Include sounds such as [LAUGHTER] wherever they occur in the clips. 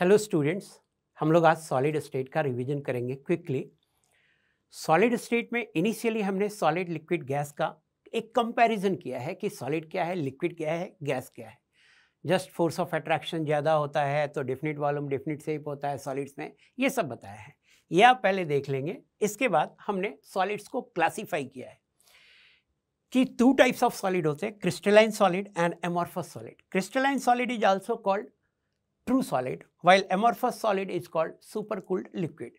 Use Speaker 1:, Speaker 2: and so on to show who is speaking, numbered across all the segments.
Speaker 1: Hello students हम लोग आज सॉलिड स्टेट का रिवीजन करेंगे क्विकली सॉलिड स्टेट में इनिशियली हमने सॉलिड लिक्विड गैस का एक कंपैरिजन किया है कि सॉलिड क्या है लिक्विड क्या है गैस क्या है जस्ट फोर्स ऑफ अट्रैक्शन ज़्यादा होता है तो डेफिनेट वॉल्यूम डेफिनेट सेप होता है सॉलिड्स में ये सब बताया है ये आप पहले देख लेंगे इसके बाद हमने सॉलिड्स को क्लासीफाई किया है कि टू टाइप्स ऑफ सॉलिड होते हैं crystalline solid and amorphous solid crystalline solid is also called true solid while amorphous solid is called super cooled liquid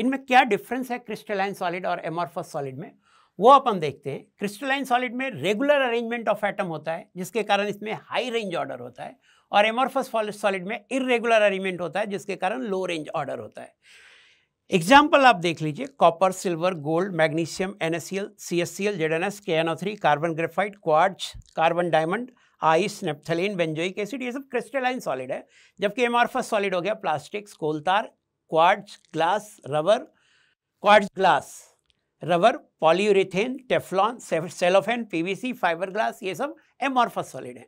Speaker 1: इनमें क्या डिफरेंस है क्रिस्टलाइन सॉलिड और एमोर्फस सॉलिड में वो अपन देखते हैं क्रिस्टलाइन सॉलिड में रेगुलर अरेंजमेंट ऑफ एटम होता है जिसके कारण इसमें हाई रेंज ऑर्डर होता है और एमोर्फस सॉलिड में इरेगुलर अरेंजमेंट होता है जिसके कारण लो रेंज ऑर्डर होता है एग्जाम्पल आप देख लीजिए copper silver gold magnesium NSL C S C L Z N S K N O three carbon graphite quartz carbon diamond ice naphthalene benzoic acid ये सब क्रिस्टलाइन सॉलिड है जबकि एमार्फस सॉलिड हो गया प्लास्टिक कोलतार quartz glass rubber quartz glass rubber polyurethane Teflon cellophane PVC fibre glass ये सब amorphous solid है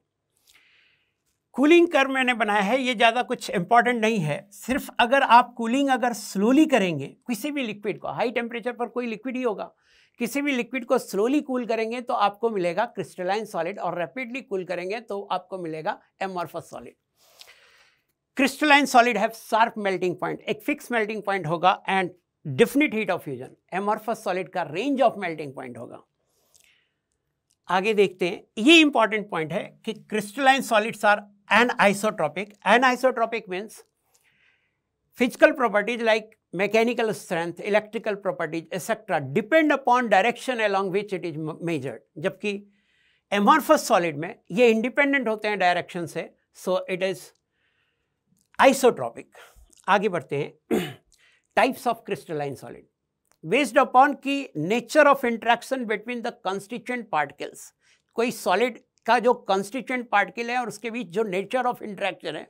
Speaker 1: कूलिंग कर मैंने बनाया है ये ज़्यादा कुछ इंपॉर्टेंट नहीं है सिर्फ अगर आप कूलिंग अगर स्लोली करेंगे किसी भी लिक्विड को हाई टेम्परेचर पर कोई लिक्विड ही होगा किसी भी लिक्विड को स्लोली कूल करेंगे तो आपको मिलेगा क्रिस्टलाइन सॉलिड और रैपिडली कूल करेंगे तो आपको मिलेगा amorphous solid crystalline solid have sharp melting point एक फिक्स मेल्टिंग पॉइंट होगा and definite heat of fusion amorphous solid का रेंज ऑफ मेल्टिंग पॉइंट होगा आगे देखते हैं ये इंपॉर्टेंट पॉइंट है कि crystalline solids are anisotropic anisotropic means physical properties like mechanical strength, electrical properties, etc. depend upon direction along which it is measured. जबकि amorphous solid में ये independent होते हैं direction से so it is isotropic. आगे बढ़ते हैं types of crystalline solid. Based upon की nature of interaction between the constituent particles. कोई solid का जो कॉन्स्टिट्यूंट पार्टिकल है और उसके बीच जो नेचर ऑफ इंट्रैक्शन है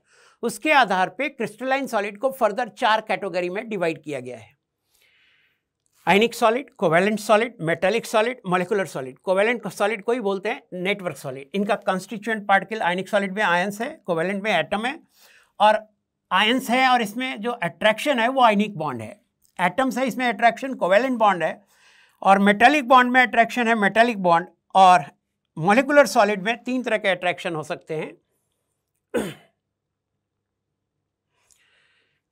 Speaker 1: उसके आधार पे क्रिस्टलाइन सॉलिड को फर्दर चार कैटेगरी में डिवाइड किया गया है ionic solid covalent solid metallic solid molecular solid covalent solid को ही बोलते हैं नेटवर्क सॉलिड इनका कॉन्स्टिट्यूंट पार्टिकल आइनिक सॉलिड में आयंस है कोवेलेंट में एटम है और आयंस है और इसमें जो अट्रैक्शन है वो आइनिक बॉन्ड है एटम्स है इसमें अट्रैक्शन कोवेलेंट बॉन्ड है और मेटेलिक बॉन्ड में अट्रैक्शन है मेटेलिक बॉन्ड और मॉलिकुलर सॉलिड में तीन तरह के अट्रैक्शन हो सकते हैं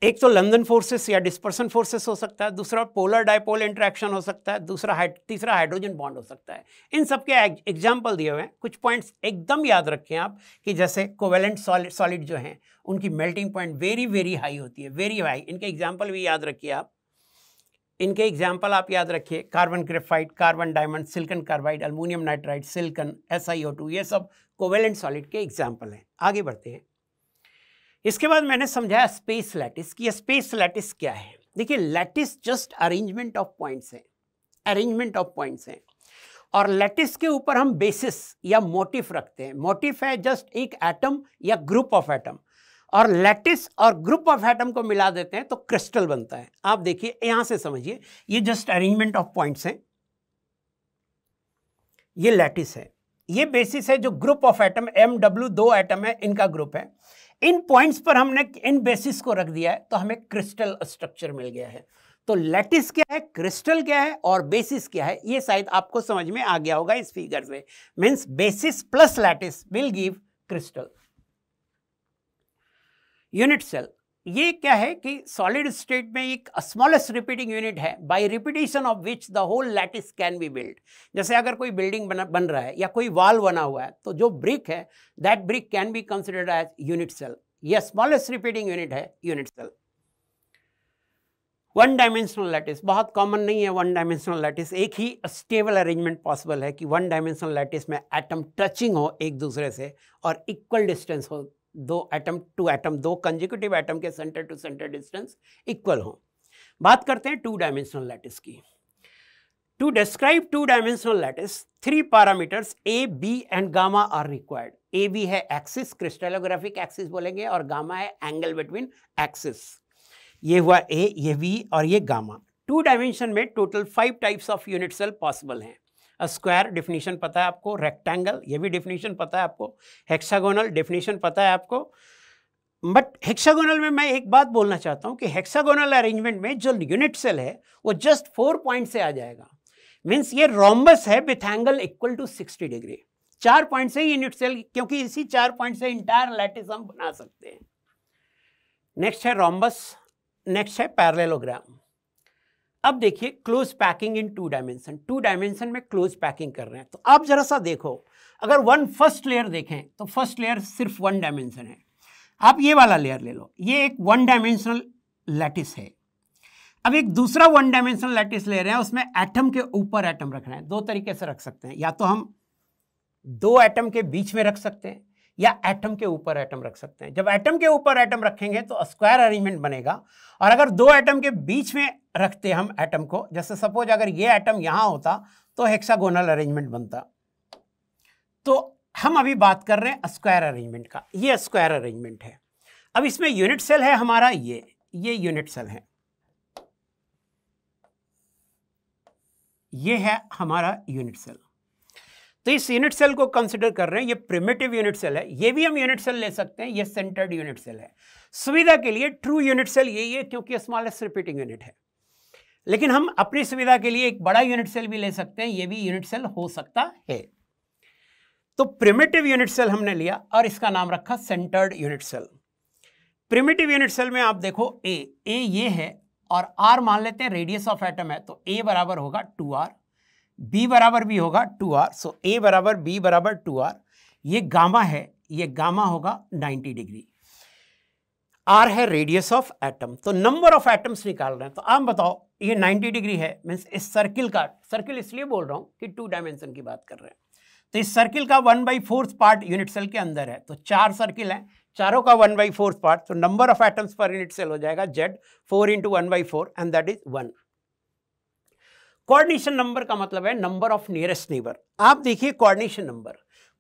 Speaker 1: एक तो लंदन फोर्सेस या डिस्पर्सन फोर्सेस हो सकता है दूसरा पोलर डायपोल इंट्रैक्शन हो सकता है दूसरा हाइड, तीसरा हाइड्रोजन बॉन्ड हो सकता है इन सब के एग्जाम्पल दिए हुए हैं कुछ पॉइंट्स एकदम याद रखें आप कि जैसे कोवेलेंट सॉलिड सॉलिड जो हैं उनकी melting point very very high होती है वेरी हाई इनके एग्जाम्पल भी याद रखिए आप इनके एग्जाम्पल आप याद रखिए carbon graphite carbon diamond silicon carbide aluminium nitride silicon S ये सब कोवेलेंट सॉलिड के एग्जाम्पल हैं आगे बढ़ते हैं इसके बाद मैंने समझाया स्पेस लैटिस कि स्पेस लैटिस क्या है देखिए lattice just arrangement of points है अरेंजमेंट ऑफ पॉइंट्स हैं और लैटिस के ऊपर हम बेसिस या मोटिफ रखते हैं मोटिफ है जस्ट एक एटम या ग्रुप ऑफ एटम और लैटिस और ग्रुप ऑफ एटम को मिला देते हैं तो क्रिस्टल बनता है आप देखिए यहां से समझिए ये जस्ट अरेंजमेंट ऑफ पॉइंट्स हैं ये लैटिस है ये बेसिस है जो group of atom M W दो एटम है इनका ग्रुप है इन पॉइंट्स पर हमने इन बेसिस को रख दिया है तो हमें क्रिस्टल स्ट्रक्चर मिल गया है तो लैटिस क्या है क्रिस्टल क्या है और बेसिस क्या है ये शायद आपको समझ में आ गया होगा इस फिगर से means basis plus lattice will give crystal unit cell ये क्या है कि सॉलिड स्टेट में एक स्मॉलेस्ट रिपीटिंग यूनिट है by repetition of which the whole lattice can be build जैसे अगर कोई बिल्डिंग बना बन रहा है या कोई वॉल बना हुआ है तो जो ब्रिक है that brick can be considered as unit cell यह स्मॉलेस्ट रिपीटिंग यूनिट है unit cell one dimensional lattice बहुत कॉमन नहीं है वन डायमेंशनल लैटिस एक ही स्टेबल अरेंजमेंट पॉसिबल है कि वन डायमेंशनल लैटिस में एटम टचिंग हो एक दूसरे से और इक्वल डिस्टेंस हो दो एटम टू एटम दो कंजिक्यूटिव एटम के centre to centre distance equal हो बात करते हैं टू डायमेंशनल लैटिस की to describe two dimensional lattice three parameters A B and gamma are required A B है एक्सिस क्रिस्टलोग्राफिक एक्सिस बोलेंगे और गामा है एंगल बिटवीन एक्सिस ये हुआ ए ये बी और ये गामा टू डायमेंशन में total five types of unit cell possible हैं स्क्वायर डिफिनीशन पता है आपको रेक्टेंगल ये भी डेफिनेशन पता है आपको हेक्सागोनल डेफिनेशन पता है आपको बट हेक्सागोनल में मैं एक बात बोलना चाहता हूँ कि हेक्सागोनल अरेंजमेंट में जो यूनिट सेल है वो जस्ट फोर पॉइंट से आ जाएगा मीन्स ये रोम्बस है with angle equal to sixty degree चार पॉइंट से ही यूनिट सेल क्योंकि इसी चार पॉइंट से इंटायर लैटिस हम बना सकते हैं नेक्स्ट है रोम्बस नेक्स्ट है पैरलेलोग्राम अब देखिए close packing in two dimension two dimension में क्लोज पैकिंग कर रहे हैं तो आप जरा सा देखो अगर वन फर्स्ट लेयर देखें तो फर्स्ट लेयर सिर्फ वन डायमेंशन है आप ये वाला लेयर ले लो ये एक वन डायमेंशनल लैटिस है अब एक दूसरा वन डायमेंशनल लैटिस ले रहे हैं उसमें एटम के ऊपर एटम रख रहे हैं दो तरीके से रख सकते हैं या तो हम दो एटम के बीच में रख सकते हैं या एटम के ऊपर एटम रख सकते हैं जब एटम के ऊपर एटम रखेंगे तो स्क्वायर अरेंजमेंट बनेगा और अगर दो एटम के बीच में रखते हम एटम को जैसे सपोज अगर ये एटम यहां होता तो हेक्सागोनल अरेंजमेंट बनता तो हम अभी बात कर रहे हैं स्क्वायर अरेंजमेंट का ये स्क्वायर अरेंजमेंट है अब इसमें यूनिट सेल है हमारा ये ये यूनिट सेल है ये है हमारा यूनिट सेल तो इस यूनिट सेल को कंसिडर कर रहे हैं ये प्रिमेटिव यूनिट सेल है ये भी हम यूनिट सेल ले सकते हैं ये सेंटर्ड यूनिट सेल है सुविधा के लिए ट्रू यूनिट सेल यही है क्योंकि स्मॉलेस्ट रिपीटिंग यूनिट है लेकिन हम अपनी सुविधा के लिए एक बड़ा यूनिट सेल भी ले सकते हैं ये भी यूनिट सेल हो सकता है तो प्रिमेटिव यूनिट सेल हमने लिया और इसका नाम रखा centred unit cell primitive unit cell में आप देखो ए ए ये है और आर मान लेते हैं रेडियस ऑफ एटम है तो ए बराबर होगा टू आर बी बराबर भी होगा टू आर सो ए बराबर बी बराबर टू आर ये गामा है ये गामा होगा 90 डिग्री आर है रेडियस ऑफ एटम तो नंबर ऑफ एटम्स निकाल रहे हैं तो आप बताओ ये 90 डिग्री है मीन्स इस सर्किल का सर्किल इसलिए बोल रहा हूँ कि टू डायमेंशन की बात कर रहे हैं तो इस सर्किल का one by fourth part unit cell के अंदर है तो चार सर्किल हैं चारों का वन बाई फोर्थ पार्ट तो number of atoms per unit cell हो जाएगा Z four into one by four and that is one coordination number का मतलब है नंबर ऑफ नियरेस्ट नेबर आप देखिए कोऑर्डिनेशन नंबर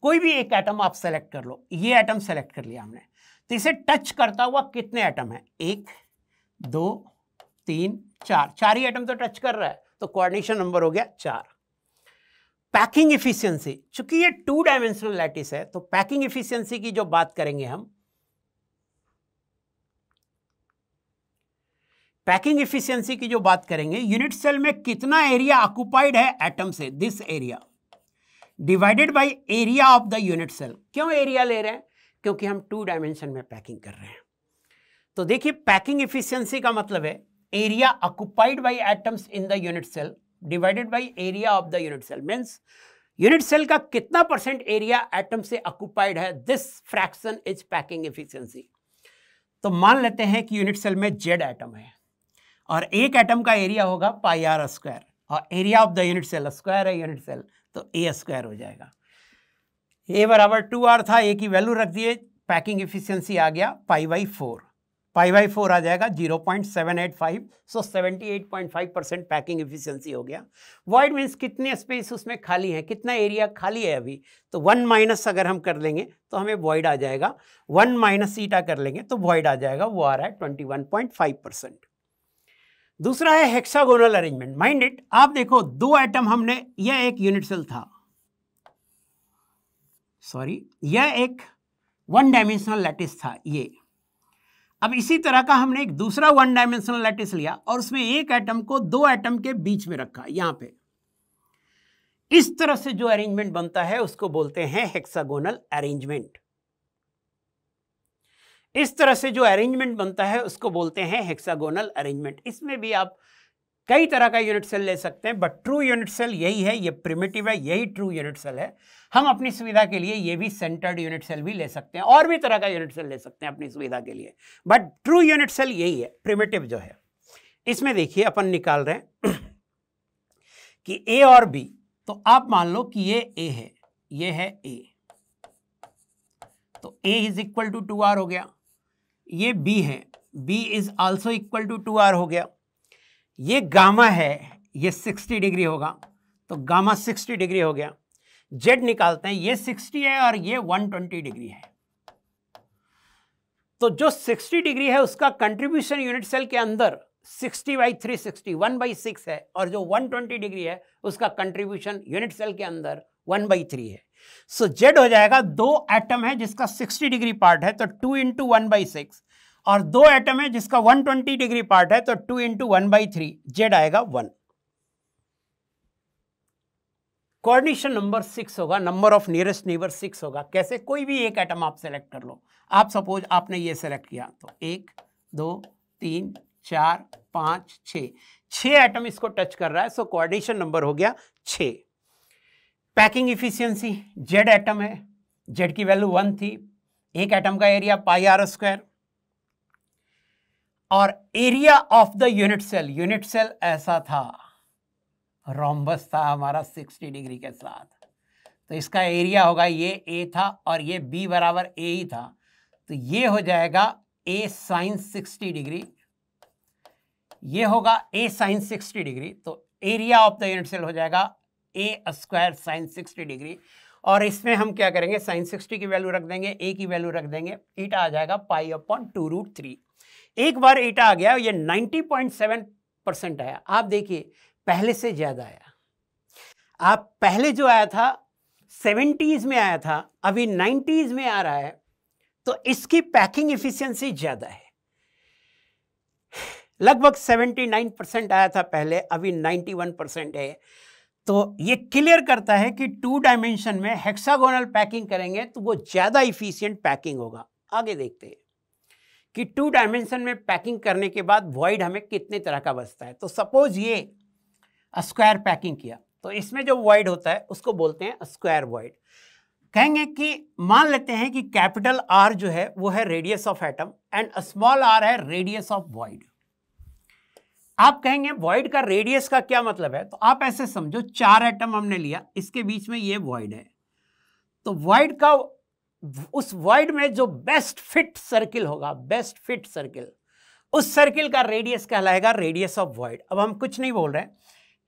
Speaker 1: कोई भी एक एटम आप सेलेक्ट कर लो ये एटम सेलेक्ट कर लिया हमने तो इसे टच करता हुआ कितने एटम है एक दो तीन चार चार ही एटम तो टच कर रहा है तो कोऑर्डिनेशन नंबर हो गया चार पैकिंग इफिशियंसी चूंकि ये टू डायमेंशनल लैटिस है तो पैकिंग इफिशियंसी की जो बात करेंगे हम पैकिंग इफिशियंसी की जो बात करेंगे यूनिट सेल में कितना एरिया ऑक्यूपाइड है एटम से this area divided by area of the unit cell क्यों एरिया ले रहे हैं क्योंकि हम टू डायमेंशन में पैकिंग कर रहे हैं तो देखिए पैकिंग इफिशियंसी का मतलब है area occupied by atoms in the unit cell divided by area of the unit cell means unit cell का कितना परसेंट एरिया एटम से ऑक्यूपाइड है this fraction is packing efficiency तो मान लेते हैं कि यूनिट सेल में जेड एटम है और एक एटम का एरिया होगा पाई आर स्क्वायर और area of the unit cell square है यूनिट सेल तो ए स्क्वायर हो जाएगा ए बराबर टू आर था ए की वैल्यू रख दिए पैकिंग इफिशियंसी आ गया pi by four pi by four आ जाएगा zero point seven eight five so seventy eight point five percent packing efficiency हो गया वाइड मीन्स कितने स्पेस उसमें खाली है कितना एरिया खाली है अभी तो वन माइनस अगर हम कर लेंगे तो हमें वॉइड आ जाएगा वन माइनस सीटा कर लेंगे तो वॉइड आ जाएगा वो आ रहा है twenty one point five percent दूसरा है हेक्सागोनल अरेंजमेंट माइंड इट आप देखो दो आइटम हमने यह एक यूनिट सेल था सॉरी यह एक वन डायमेंशनल लैटिस था ये अब इसी तरह का हमने एक दूसरा वन डायमेंशनल लैटिस लिया और उसमें एक आइटम को दो आइटम के बीच में रखा यहां पे इस तरह से जो अरेंजमेंट बनता है उसको बोलते हैं हेक्सागोनल अरेंजमेंट इस तरह से जो अरेंजमेंट बनता है उसको बोलते हैं हेक्सागोनल अरेंजमेंट इसमें भी आप कई तरह का यूनिट सेल ले सकते हैं बट ट्रू यूनिट सेल यही है ये प्रिमेटिव है यही ट्रू यूनिट सेल है हम अपनी सुविधा के लिए ये भी सेंटर्ड यूनिट सेल भी ले सकते हैं और भी तरह का यूनिट सेल ले सकते हैं अपनी सुविधा के लिए बट ट्रू यूनिट सेल यही है प्रिमेटिव जो है इसमें देखिए अपन निकाल रहे हैं [CLEARS THROAT] कि ए और बी तो आप मान लो कि ये ए है ये है ए तो A is equal to two R हो गया ये बी है B is also equal to two R हो गया ये गामा है ये सिक्सटी डिग्री होगा तो गामा सिक्सटी डिग्री हो गया जेड निकालते हैं ये सिक्सटी है और ये वन ट्वेंटी डिग्री है तो जो सिक्सटी डिग्री है उसका कंट्रीब्यूशन यूनिट सेल के अंदर sixty by three sixty one by six है और जो वन ट्वेंटी डिग्री है उसका कंट्रीब्यूशन यूनिट सेल के अंदर वन बाई थ्री है सो so, जेड हो जाएगा दो एटम है जिसका 60 डिग्री पार्ट है तो two into one by six और दो एटम है जिसका 120 डिग्री पार्ट है तो two into one by three Z आएगा वन कोऑर्डिनेशन नंबर सिक्स होगा number of nearest neighbour six होगा कैसे कोई भी एक एटम आप सेलेक्ट कर लो आप सपोज आपने ये सेलेक्ट किया तो एक दो तीन चार पांच छ एटम इसको टच कर रहा है सो कोऑर्डिनेशन नंबर हो गया छः पैकिंग इफिशियंसी जेड एटम है जेड की वैल्यू वन थी एक एटम का एरिया पाई आर स्क्वायर और area of the unit cell unit cell ऐसा था रोम्बस था हमारा 60 डिग्री के साथ तो इसका एरिया होगा ये ए था और ये बी बराबर ए ही था तो ये हो जाएगा ए साइन 60 डिग्री ये होगा ए साइन 60 डिग्री तो area of the unit cell हो जाएगा A square sine sixty degree और इसमें हम क्या करेंगे साइन सिक्सटी की वैल्यू रख देंगे ए की वैल्यू रख देंगे ईटा आ जाएगा pi upon two root three एक बार ईटा आ गया ये नाइन्टी पॉइंट सेवन परसेंट आया आप देखिए पहले से ज़्यादा आया आप पहले जो आया था सेवेंटीज़ में आया था अभी नाइन्टीज़ में आ रहा है तो इसकी पैकिंग इफिशियंसी ज़्यादा है लगभग सेवेंटी नाइन परसेंट आया था पहले अभी नाइन्टी वन परसेंट है तो ये क्लियर करता है कि टू डायमेंशन में हेक्सागोनल पैकिंग करेंगे तो वो ज़्यादा इफिशियंट पैकिंग होगा आगे देखते हैं कि टू डायमेंशन में पैकिंग करने के बाद वॉइड हमें कितने तरह का बचता है तो सपोज ये स्क्वायर पैकिंग किया तो इसमें जो वॉइड होता है उसको बोलते हैं स्क्वायर वॉइड कहेंगे कि मान लेते हैं कि कैपिटल आर जो है वो है radius of atom and small R है रेडियस ऑफ वॉइड आप कहेंगे वॉइड का रेडियस का क्या मतलब है तो आप ऐसे समझो चार एटम हमने लिया इसके बीच में ये वॉइड है तो वॉइड का उस वॉइड में जो बेस्ट फिट सर्किल होगा बेस्ट फिट सर्किल उस सर्किल का रेडियस कहलाएगा रेडियस ऑफ वॉइड अब हम कुछ नहीं बोल रहे हैं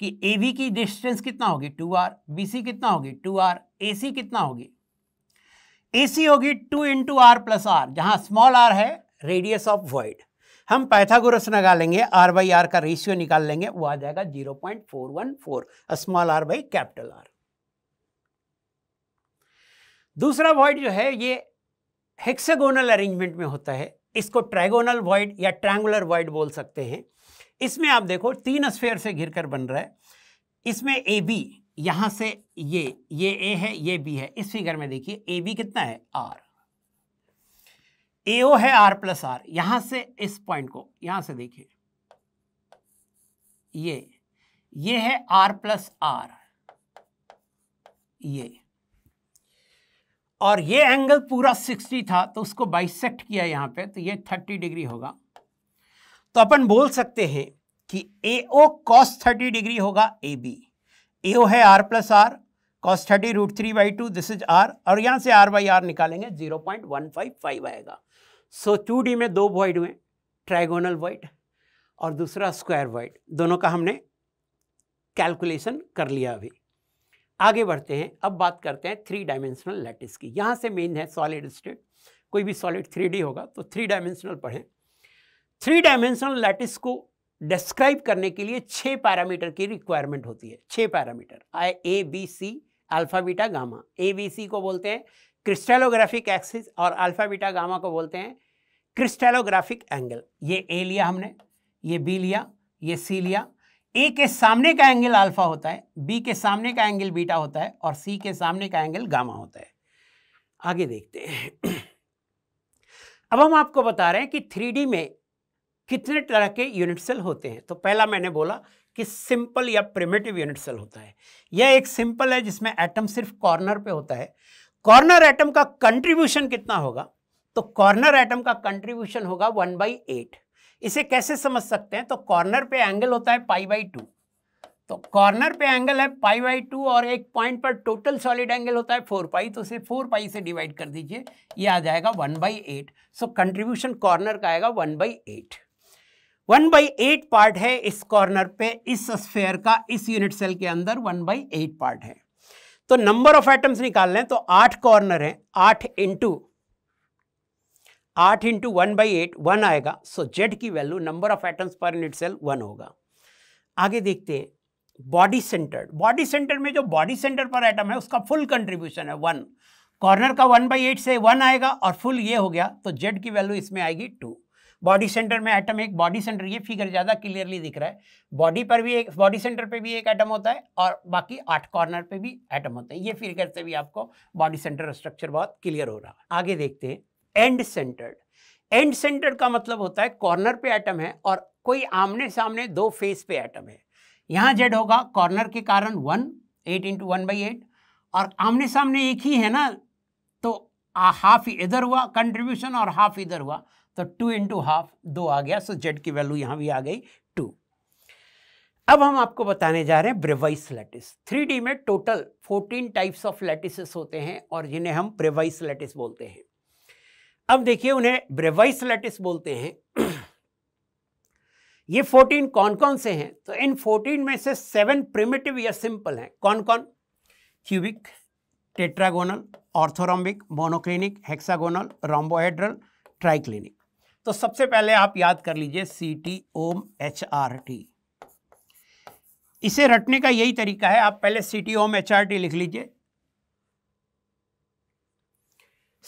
Speaker 1: कि ए बी की डिस्टेंस कितना होगी टू आर बी सी कितना होगी टू आर ए सी कितना होगी ए सी होगी two into R plus R जहां स्मॉल आर है रेडियस ऑफ वॉइड हम पैथागोरस लगा लेंगे आर बाई आर का रेशियो निकाल लेंगे वो आ जाएगा zero point four one four small R by capital R दूसरा वॉइड जो है ये हेक्सागोनल अरेंजमेंट में होता है इसको ट्राइगोनल वॉइड या ट्रैंगुलर वॉइड बोल सकते हैं इसमें आप देखो तीन स्फेयर से घिर कर बन रहा है इसमें ए बी यहां से ये ये ए है ये बी है इस फिगर में देखिए ए बी कितना है आर ए ओ है आर प्लस आर यहां से इस पॉइंट को यहां से देखिए ये ये है आर प्लस आर ये और ये एंगल पूरा 60 था तो उसको बाइसेक्ट किया यहां पे तो ये 30 डिग्री होगा तो अपन बोल सकते हैं कि A O cos thirty degree होगा ए बी ए ओ है are plus R cos thirty root three by two this is R और यहां से आर बाई आर निकालेंगे zero point one five five आएगा सो टू डी में दो void हुए ट्राइगोनल वॉइड और दूसरा स्क्वायर वॉइड दोनों का हमने कैलकुलेशन कर लिया अभी आगे बढ़ते हैं अब बात करते हैं थ्री डायमेंशनल लैटिस की यहाँ से मेन है सॉलिड स्टेट कोई भी सॉलिड थ्री होगा तो थ्री डायमेंशनल पढ़ें थ्री डायमेंशनल लैटिस को डिस्क्राइब करने के लिए छः पैरामीटर की रिक्वायरमेंट होती है छः parameter I A B C alpha beta gamma A B C को बोलते हैं क्रिस्टेलोग्राफिक एक्सिस और अल्फा बीटा गामा को बोलते हैं क्रिस्टेलोग्राफिक एंगल ये ए लिया हमने ये बी लिया ये सी लिया ए के सामने का एंगल अल्फा होता है बी के सामने का एंगल बीटा होता है और सी के सामने का एंगल गामा होता है आगे देखते हैं अब हम आपको बता रहे हैं कि थ्री में कितने तरह के यूनिट सेल होते हैं तो पहला मैंने बोला कि सिंपल या प्रिमेटिव यूनिट सेल होता है यह एक सिंपल है जिसमें एटम सिर्फ कॉर्नर पे होता है कॉर्नर एटम का कंट्रीब्यूशन कितना होगा तो कॉर्नर एटम का कंट्रीब्यूशन होगा वन बाई एट इसे कैसे समझ सकते हैं तो कॉर्नर पे एंगल होता है पाई बाई टू तो कॉर्नर पे एंगल है पाई बाई टू और एक पॉइंट पर टोटल सॉलिड एंगल होता है फोर पाई तो उसे फोर पाई से डिवाइड कर दीजिए ये आ जाएगा one by eight so contribution corner का आएगा one by eight one by eight part है इस कॉर्नर पे इस स्फेयर का इस यूनिट सेल के अंदर वन बाई एट पार्ट है तो नंबर ऑफ एटम्स निकाल लें तो आठ कॉर्नर हैं आठ इंटू आठ into one by eight one आएगा सो जेड की value number of atoms per unit cell one होगा आगे देखते हैं बॉडी सेंटर्ड बॉडी सेंटर में जो बॉडी सेंटर पर एटम है उसका फुल कंट्रीब्यूशन है वन कॉर्नर का वन बाई एट से वन आएगा और फुल ये हो गया तो जेड की वैल्यू इसमें आएगी टू बॉडी सेंटर में एटम एक बॉडी सेंटर ये फिगर ज़्यादा क्लियरली दिख रहा है बॉडी पर भी एक बॉडी सेंटर पे भी एक एटम होता है और बाकी आठ कॉर्नर पे भी एटम होता है ये फिगर से भी आपको बॉडी सेंटर स्ट्रक्चर बहुत क्लियर हो रहा है आगे देखते हैं एंड सेंटर्ड एंड सेंटर्ड का मतलब होता है कॉर्नर पे आइटम है और कोई आमने सामने दो फेस पे आइटम है यहाँ जेड होगा कॉर्नर के कारण one eight into one by eight और आमने सामने एक ही है ना तो हाफ इधर हुआ कंट्रीब्यूशन और हाफ इधर हुआ तो टू इंटू हाफ दो आ गया सो जेड की वैल्यू यहां भी आ गई टू अब हम आपको बताने जा रहे हैं ब्रेवाइस लेटिस थ्री में total fourteen types of lattices होते हैं और जिन्हें हम ब्रेवाइस लेटिस बोलते हैं अब देखिए उन्हें ब्रेवाइस लेटिस बोलते हैं [CLEARS THROAT] ये फोर्टीन कौन कौन से हैं तो इन फोर्टीन में से सेवन प्रिमेटिव या सिंपल हैं कौन कौन cubic tetragonal orthorhombic monoclinic hexagonal rhombohedral triclinic तो सबसे पहले आप याद कर लीजिए C T O M H R T इसे रटने का यही तरीका है आप पहले C T O M H R T लिख लीजिए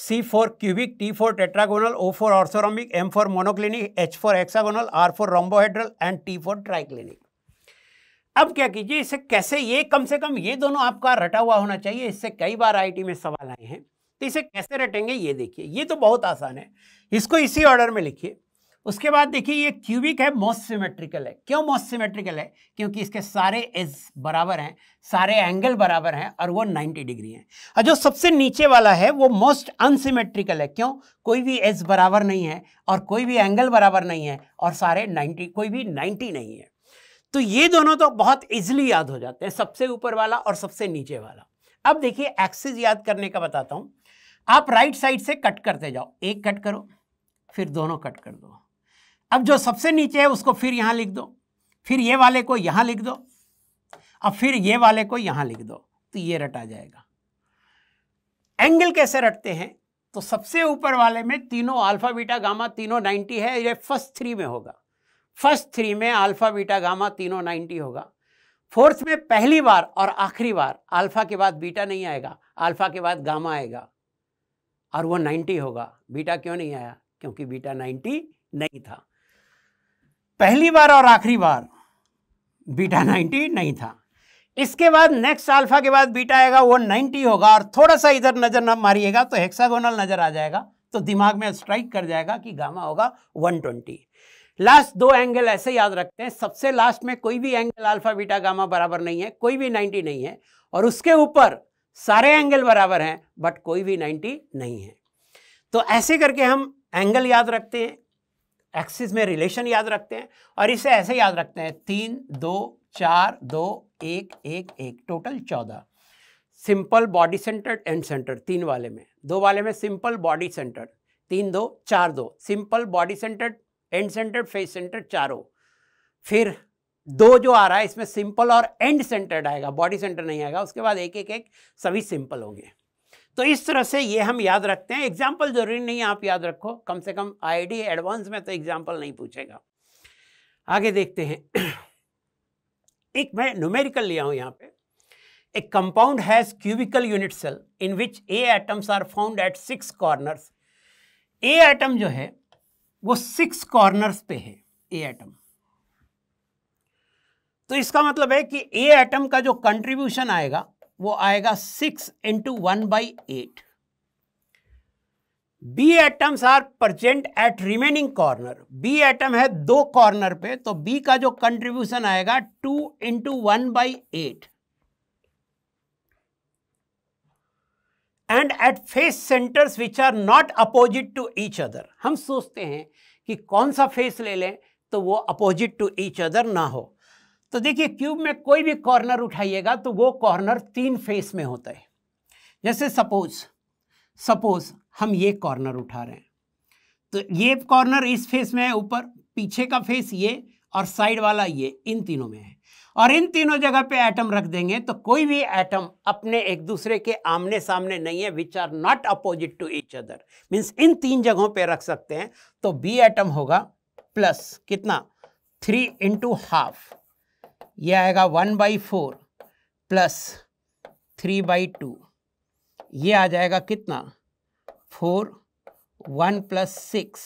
Speaker 1: C four cubic T four tetragonal O four orthorhombic M four monoclinic H four hexagonal R four rhombohedral and T four triclinic अब क्या कीजिए इसे कैसे ये कम से कम ये दोनों आपका रटा हुआ होना चाहिए इससे कई बार आईटी में सवाल आए हैं तो इसे कैसे रटेंगे ये देखिए ये तो बहुत आसान है इसको इसी ऑर्डर में लिखिए उसके बाद देखिए ये क्यूबिक है मोस्ट सिमेट्रिकल है क्यों मोस्ट सिमेट्रिकल है क्योंकि इसके सारे एज बराबर हैं सारे एंगल बराबर हैं और वो 90 डिग्री हैं और जो सबसे नीचे वाला है वो मोस्ट अनसिमेट्रिकल है क्यों कोई भी एज बराबर नहीं है और कोई भी एंगल बराबर नहीं है और सारे 90 कोई भी 90 नहीं है तो ये दोनों तो बहुत ईजिली याद हो जाते हैं सबसे ऊपर वाला और सबसे नीचे वाला अब देखिए एक्सेज याद करने का बताता हूँ आप राइट साइड से कट करते जाओ एक कट करो फिर दोनों कट कर दो अब जो सबसे नीचे है उसको फिर यहां लिख दो फिर ये वाले को यहां लिख दो अब फिर ये वाले को यहां लिख दो तो ये रटा जाएगा एंगल कैसे रटते हैं तो सबसे ऊपर वाले में तीनों अल्फा बीटा गामा तीनों 90 है ये फर्स्ट थ्री में होगा फर्स्ट थ्री में अल्फा बीटा गामा तीनों 90 होगा फोर्थ में पहली बार और आखिरी बार अल्फा के बाद बीटा नहीं आएगा अल्फा के बाद गामा आएगा और वो 90 होगा बीटा क्यों नहीं आया क्योंकि बीटा 90 नहीं था पहली बार और आखिरी बार बीटा 90 नहीं था इसके बाद नेक्स्ट अल्फा के बाद बीटा आएगा वो 90 होगा और थोड़ा सा इधर नज़र न मारिएगा तो हेक्सागोनल नज़र आ जाएगा तो दिमाग में स्ट्राइक कर जाएगा कि गामा होगा 120 लास्ट दो एंगल ऐसे याद रखते हैं सबसे लास्ट में कोई भी एंगल अल्फा बीटा गामा बराबर नहीं है कोई भी 90 नहीं है और उसके ऊपर सारे एंगल बराबर हैं बट कोई भी 90 नहीं है तो ऐसे करके हम एंगल याद रखते हैं एक्सिस में रिलेशन याद रखते हैं और इसे ऐसे याद रखते हैं तीन दो चार दो एक एक एक टोटल चौदह simple body centred end centre तीन वाले में दो वाले में सिंपल बॉडी सेंटर्ड तीन दो चार दो simple body centred end centred face centre चारों फिर दो जो आ रहा है इसमें सिंपल और एंड सेंटर्ड आएगा बॉडी सेंटर नहीं आएगा उसके बाद एक एक एक सभी सिंपल होंगे तो इस तरह से ये हम याद रखते हैं एग्जाम्पल जरूरी नहीं है आप याद रखो कम से कम आईडी एडवांस में तो एग्जाम्पल नहीं पूछेगा आगे देखते हैं एक मैं न्यूमेरिकल लिया हूं यहां पे a compound has cubical unit cell in which A atoms are found at six corners A atom जो है वो सिक्स कॉर्नर्स पे है ए एटम तो इसका मतलब है कि ए एटम का जो कंट्रीब्यूशन आएगा वो आएगा six into one by eight B atoms are present at remaining corner B atom है दो कॉर्नर पे तो बी का जो कंट्रीब्यूशन आएगा two into one by eight and at face centres which are not opposite to each other हम सोचते हैं कि कौन सा फेस ले लें तो वो अपोजिट टू ईच अदर ना हो तो देखिए क्यूब में कोई भी कॉर्नर उठाइएगा तो वो कॉर्नर तीन फेस में होता है जैसे सपोज सपोज हम ये कॉर्नर उठा रहे हैं तो ये कॉर्नर इस फेस में है ऊपर पीछे का फेस ये और साइड वाला ये इन तीनों में है और इन तीनों जगह पे एटम रख देंगे तो कोई भी एटम अपने एक दूसरे के आमने सामने नहीं है which are not opposite to each other means इन तीन जगहों पे रख सकते हैं तो बी एटम होगा प्लस कितना थ्री इंटू हाफ ये आएगा one by four plus three by two ये आ जाएगा कितना four one plus six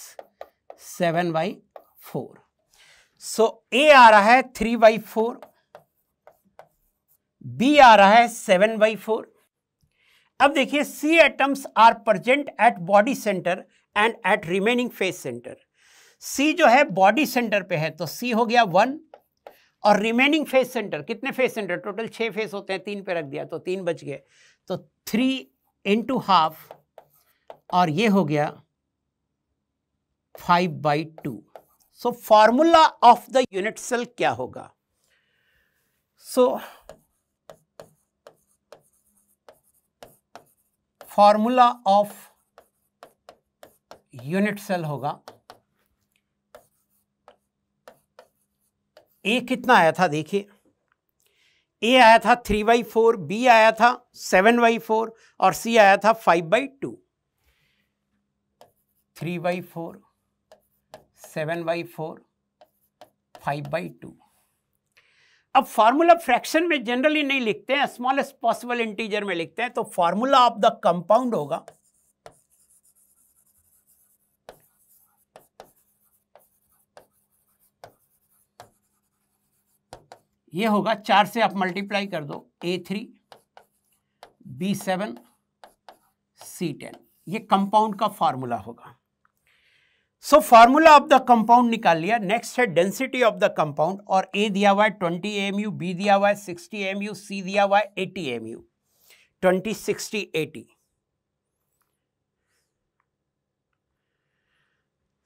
Speaker 1: seven by four so A आ रहा है थ्री बाई फोर बी आ रहा है सेवन बाई फोर अब देखिए C atoms are present eight body centre and at remaining face centre C जो है बॉडी सेंटर पे है तो सी हो गया वन और रिमेनिंग फेस सेंटर कितने फेस सेंटर टोटल छः फेस होते हैं तीन पे रख दिया तो तीन बच गए तो थ्री इंटू हाफ और ये हो गया five by two so formula of the unit cell क्या होगा so formula of unit cell होगा ए कितना आया था देखिए ए आया था थ्री बाई फोर बी आया था सेवन बाई फोर और सी आया था five by two three by four seven by four five by two अब फार्मूला फ्रैक्शन में जनरली नहीं लिखते हैं स्मॉलेस्ट पॉसिबल इंटीजर में लिखते हैं तो फार्मूला ऑफ द कंपाउंड होगा ये होगा चार से आप मल्टीप्लाई कर दो A three B seven C ten ये कंपाउंड का फॉर्मूला होगा so formula of the compound निकाल लिया नेक्स्ट है डेंसिटी ऑफ द कंपाउंड और ए दिया हुआ है ट्वेंटी एम यू बी दिया हुआ है सिक्सटी एम यू सी दिया हुआ है eighty M U twenty sixty eighty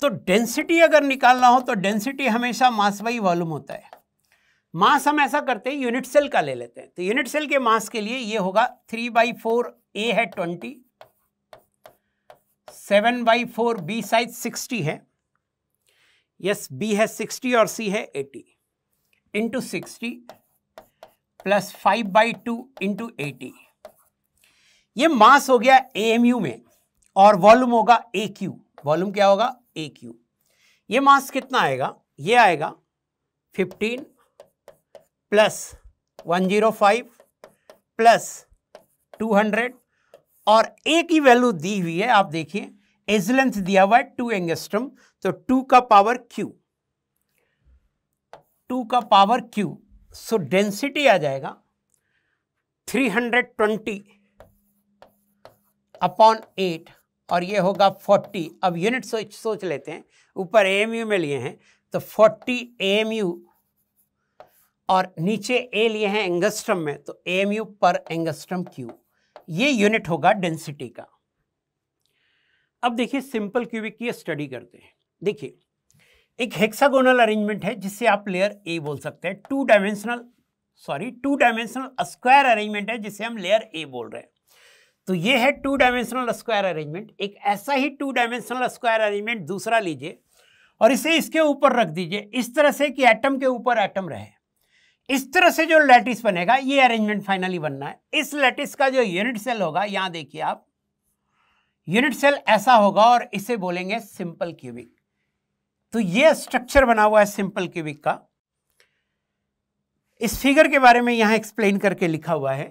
Speaker 1: तो डेंसिटी अगर निकालना हो तो डेंसिटी हमेशा मास बाई वॉल्यूम होता है मास हम ऐसा करते हैं यूनिट सेल का ले लेते हैं तो यूनिट सेल के मास के लिए ये होगा थ्री बाई फोर ए है twenty seven by four B size sixty है यस बी है सिक्सटी और सी है eighty into sixty plus five by two into eighty ये मास हो गया ए में और वॉल्यूम होगा ए क्यू वॉल्यूम क्या होगा ए क्यू ये मास कितना आएगा ये आएगा फिफ्टीन प्लस 105 प्लस 200 और ए की वैल्यू दी हुई है आप देखिए एज लेंथ दिया हुआ है टू एंगस्ट्रम तो टू का पावर क्यू टू का पावर क्यू सो डेंसिटी आ जाएगा 320 अपॉन एट और ये होगा 40 अब यूनिट सोच सोच लेते हैं ऊपर एमयू में लिए हैं तो 40 यू और नीचे ए लिए हैं एंगस्ट्रम में तो A M U per angstrom cube ये यूनिट होगा डेंसिटी का अब देखिए सिंपल क्यूबिक की स्टडी करते हैं देखिए एक हेक्सागोनल अरेंजमेंट है जिसे आप लेयर ए बोल सकते हैं two dimensional sorry two dimensional square arrangement है जिसे हम लेयर ए बोल रहे हैं तो ये है टू डायमेंशनल स्क्वायर अरेंजमेंट एक ऐसा ही टू डायमेंशनल स्क्वायर अरेंजमेंट दूसरा लीजिए और इसे इसके ऊपर रख दीजिए इस तरह से कि एटम के ऊपर एटम रहे इस तरह से जो लैटिस बनेगा ये अरेंजमेंट फाइनली बनना है इस लैटिस का जो यूनिट सेल होगा यहां देखिए आप यूनिट सेल ऐसा होगा और इसे बोलेंगे सिंपल क्यूबिक तो ये स्ट्रक्चर बना हुआ है सिंपल क्यूबिक का इस फिगर के बारे में यहां एक्सप्लेन करके लिखा हुआ है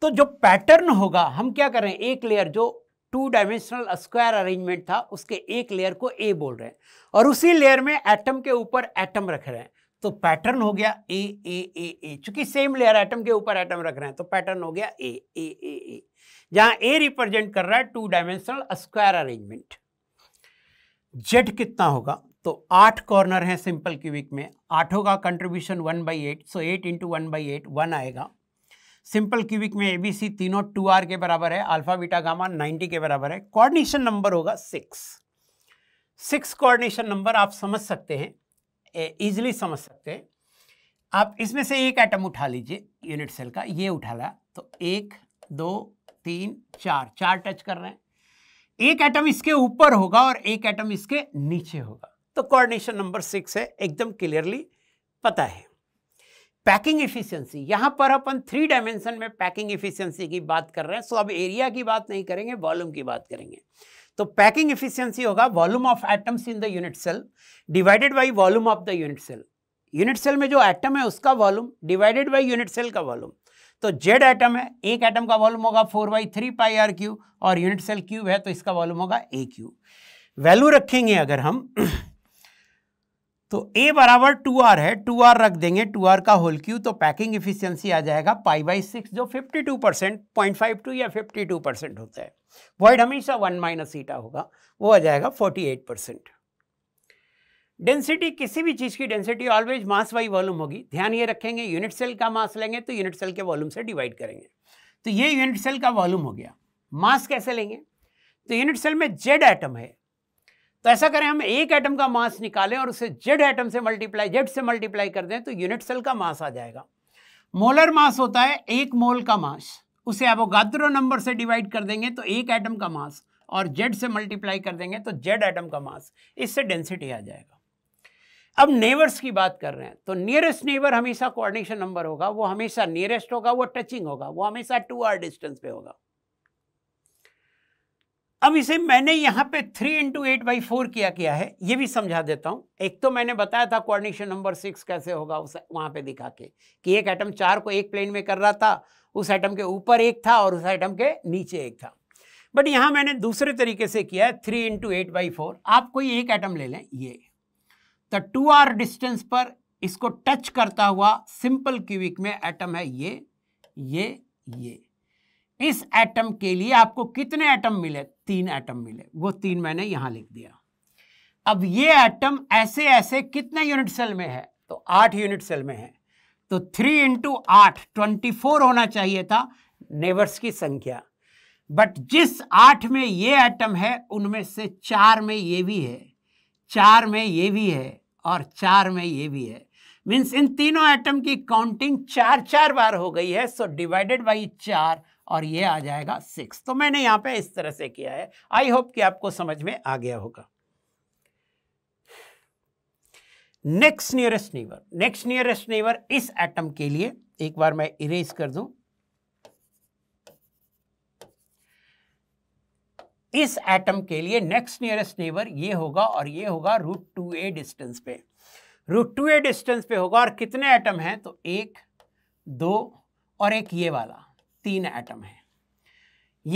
Speaker 1: तो जो पैटर्न होगा हम क्या कर रहे हैं एक लेयर जो टू डायमेंशनल स्क्वायर अरेंजमेंट था उसके एक लेयर को ए बोल रहे हैं और उसी लेयर में एटम के ऊपर एटम रख रहे हैं तो पैटर्न हो गया ए ए ए ए चूंकि सेम लेयर एटम के ऊपर एटम रख रहे हैं तो पैटर्न हो गया ए ए ए ए जहां ए रिप्रेजेंट कर रहा है two dimensional square arrangement Z कितना होगा तो आठ कॉर्नर हैं सिंपल क्यूबिक में आठों का contribution one by eight so eight into one by eight one आएगा सिंपल क्यूबिक में एबीसी तीनों टू आर के बराबर है अल्फा बीटा गामा नाइन्टी के बराबर है कोऑर्डिनेशन नंबर होगा सिक्स सिक्स कोऑर्डिनेशन नंबर आप समझ सकते हैं इजिली समझ सकते हैं आप इसमें से एक आइटम उठा लीजिए यूनिट सेल का ये उठा ला तो एक दो तीन चार चार टच कर रहे हैं एक आइटम इसके ऊपर होगा और एक आइटम इसके नीचे होगा तो कोऑर्डिनेशन नंबर सिक्स है एकदम क्लियरली पता है पैकिंग एफिशिएंसी यहां पर अपन थ्री डायमेंशन में पैकिंग एफिशिएंसी की बात कर रहे हैं सो अब एरिया की बात नहीं करेंगे वॉल्यूम की बात करेंगे तो पैकिंग इफिशियंसी होगा volume of atoms in the unit cell divided by volume of the unit cell unit cell में जो एटम है उसका volume divided by unit cell का वॉल्यूम तो जेड एटम है एक एटम का वॉल्यूम होगा four by three pi are cube और यूनिट सेल क्यूब है तो इसका वॉल्यूम होगा ए क्यू वैल्यू रखेंगे अगर हम तो ए बराबर टू आर है टू आर रख देंगे टू आर का होल क्यू तो पैकिंग इफिशियंसी आ जाएगा पाई बाई सिक्स जो fifty two percent point five two या फिफ्टी टू परसेंट होता है वॉइड हमेशा वन माइनस ईटा होगा वो आ जाएगा फोर्टी एट परसेंट डेंसिटी किसी भी चीज़ की density always mass by volume होगी ध्यान ये रखेंगे यूनिट सेल का मास लेंगे तो यूनिट सेल के वॉल्यूम से डिवाइड करेंगे तो ये यूनिट सेल का वॉल्यूम हो गया मास कैसे लेंगे तो यूनिट सेल में जेड आइटम है तो ऐसा करें हम एक एटम का मास निकालें और उसे जेड एटम से मल्टीप्लाई जेड से मल्टीप्लाई कर दें तो यूनिट सेल का मास आ जाएगा मोलर मास होता है एक मोल का मास उसे आप गाद्रो नंबर से डिवाइड कर देंगे तो एक एटम का मास और जेड से मल्टीप्लाई कर देंगे तो जेड एटम का मास इससे डेंसिटी आ जाएगा अब नेवर्स की बात कर रहे हैं तो नियरेस्ट नेवर हमेशा कोऑर्डिनेशन नंबर होगा वो हमेशा नियरेस्ट होगा वो टचिंग होगा वो हमेशा टू आर डिस्टेंस पे होगा अब इसे मैंने यहाँ पे three into eight by four किया किया है ये भी समझा देता हूँ एक तो मैंने बताया था कोऑर्डिनेशन नंबर सिक्स कैसे होगा उस वहाँ पे दिखा के कि एक एटम चार को एक प्लेन में कर रहा था उस एटम के ऊपर एक था और उस एटम के नीचे एक था बट यहाँ मैंने दूसरे तरीके से किया है three into eight by four आप कोई एक एटम ले लें ये तो टू आर डिस्टेंस पर इसको टच करता हुआ सिंपल क्यूबिक में एटम है ये ये ये इस एटम के लिए आपको कितने एटम मिले तीन एटम मिले वो तीन मैंने यहां लिख दिया अब ये एटम ऐसे ऐसे कितने यूनिट सेल में है तो आठ यूनिट सेल में है तो थ्री इंटू आठ ट्वेंटी फोर होना चाहिए था नेवर्स की संख्या बट जिस आठ में ये एटम है उनमें से चार में ये भी है चार में ये भी है और चार में ये भी है मीन्स इन तीनों एटम की काउंटिंग चार चार बार हो गई है सो डिवाइडेड बाई चार और ये आ जाएगा सिक्स तो मैंने यहाँ पे इस तरह से किया है आई होप कि आपको समझ में आ गया होगा next nearest neighbour next nearest neighbour इस एटम के लिए एक बार मैं इरेज कर दूं इस एटम के लिए नेक्स्ट नियरेस्ट नेबर ये होगा और ये होगा रूट टू ए डिस्टेंस पे रूट टू ए डिस्टेंस पे होगा और कितने एटम हैं तो एक दो और एक ये वाला तीन एटम है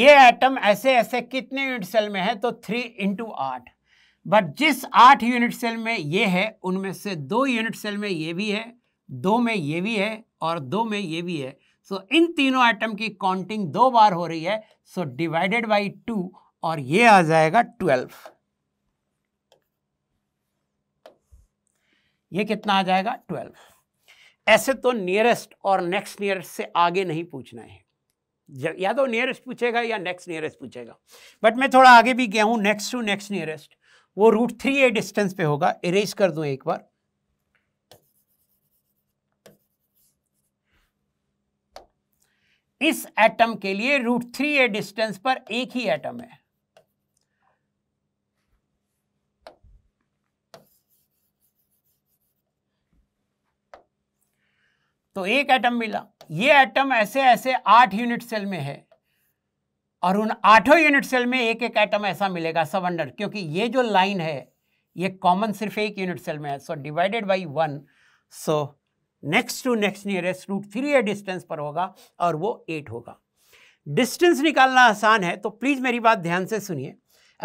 Speaker 1: ये एटम ऐसे ऐसे कितने यूनिट सेल में है तो थ्री इंटू आठ बट जिस आठ यूनिट सेल में ये है उनमें से दो यूनिट सेल में ये भी है दो में ये भी है और दो में ये भी है सो so, इन तीनों एटम की काउंटिंग दो बार हो रही है सो डिवाइडेड बाई टू और ये आ जाएगा ट्वेल्व ये कितना आ जाएगा ट्वेल्व ऐसे तो नियरेस्ट और नेक्स्ट नियरेस्ट से आगे नहीं पूछना है या तो नियरेस्ट पूछेगा या नेक्स्ट नियरेस्ट पूछेगा बट मैं थोड़ा आगे भी गया हूँ नेक्स्ट टू नेक्स्ट नियरेस्ट वो रूट थ्री ए डिस्टेंस पे होगा इरेज कर दू एक बार इस एटम के लिए रूट थ्री ए डिस्टेंस पर एक ही एटम है तो एक एटम मिला ये एटम ऐसे ऐसे आठ यूनिट सेल में है और उन आठों यूनिट सेल में एक एक एटम ऐसा मिलेगा सब अंडर क्योंकि ये जो लाइन है ये कॉमन सिर्फ एक यूनिट सेल में है so divided by one so next to next nearest root three A distance पर होगा और वो एट होगा डिस्टेंस निकालना आसान है तो प्लीज़ मेरी बात ध्यान से सुनिए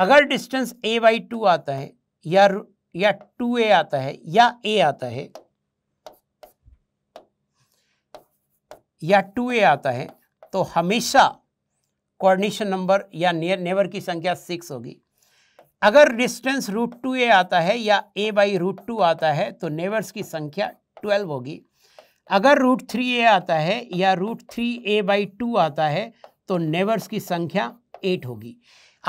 Speaker 1: अगर डिस्टेंस ए बाई टू आता है या या टू ए आता है या ए आता है या टू ए आता है तो हमेशा कोऑर्डिनेशन नंबर या नियर नेवर की संख्या सिक्स होगी अगर डिस्टेंस रूट टू ए आता है या ए बाई रूट टू आता है तो नेवर्स की संख्या ट्वेल्व होगी अगर रूट थ्री ए आता है या root three A by two आता है तो नेवर्स की संख्या एट होगी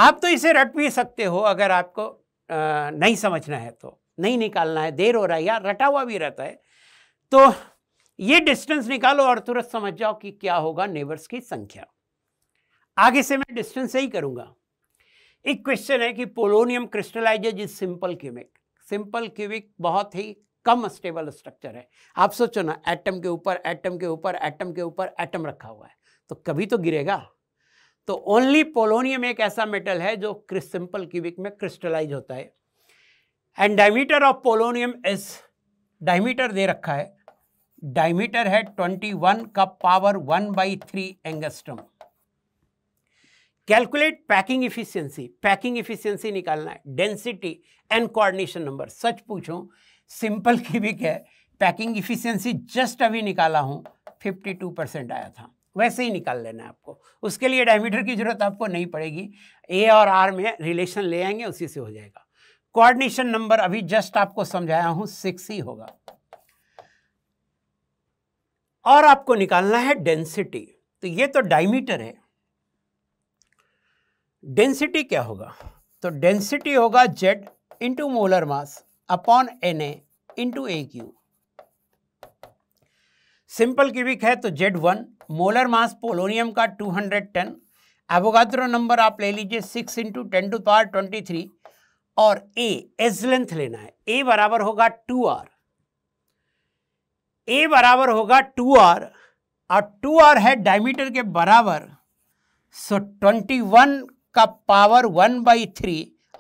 Speaker 1: आप तो इसे रट भी सकते हो अगर आपको आ, नहीं समझना है तो नहीं निकालना है देर हो रहा है या रटा हुआ भी रहता है तो ये डिस्टेंस निकालो और तुरंत समझ जाओ कि क्या होगा नेबर्स की संख्या आगे से मैं डिस्टेंस यही करूंगा एक क्वेश्चन है कि polonium crystallises is simple cubic simple cubic बहुत ही कम स्टेबल स्ट्रक्चर है आप सोचो ना एटम के ऊपर एटम के ऊपर एटम के ऊपर एटम रखा हुआ है तो कभी तो गिरेगा तो ओनली पोलोनियम एक ऐसा मेटल है जो सिंपल क्यूबिक में क्रिस्टलाइज होता है and diameter of polonium is diameter दे रखा है डायमीटर है 21 का power 1 by three angstrom calculate packing efficiency packing efficiency निकालना है डेंसिटी एंड कोऑर्डिनेशन नंबर सच पूछो सिंपल क्यूबिक है पैकिंग इफिशियंसी जस्ट अभी निकाला हूं 52 परसेंट आया था वैसे ही निकाल लेना है आपको उसके लिए डायमीटर की जरूरत आपको नहीं पड़ेगी ए और आर में रिलेशन ले आएंगे उसी से हो जाएगा कोऑर्डिनेशन नंबर अभी जस्ट आपको समझाया हूं सिक्स ही होगा और आपको निकालना है डेंसिटी तो ये तो डायमीटर है डेंसिटी क्या होगा तो डेंसिटी होगा Z into molar mass upon N A into a cube simple cubic है तो Z one molar mass polonium का 210 एवोगाद्रो नंबर आप ले लीजिए 6 into ten to power three और ए एज लेंथ लेना है ए बराबर होगा टू आर ए बराबर होगा टू आर और टू आर है डायमीटर के बराबर सो ट्वेंटी वन का पावर वन बाई थ्री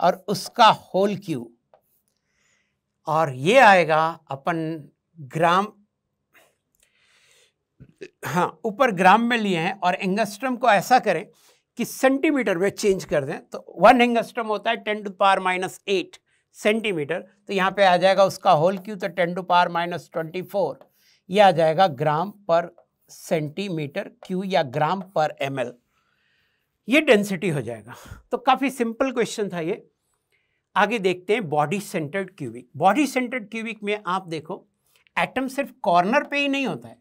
Speaker 1: और उसका होल क्यू और ये आएगा अपन ग्राम हाँ ऊपर ग्राम में लिए हैं और एंगस्ट्रम को ऐसा करें कि सेंटीमीटर में चेंज कर दें तो वन एंगस्ट्रम होता है ten to power minus eight centimetre तो यहाँ पे आ जाएगा उसका होल क्यू तो ten to power minus twenty four यह आ जाएगा ग्राम पर सेंटीमीटर क्यू या ग्राम पर एम ये डेंसिटी हो जाएगा तो काफ़ी सिंपल क्वेश्चन था ये आगे देखते हैं body centred cubic body centred cubic में आप देखो एटम सिर्फ कॉर्नर पे ही नहीं होता है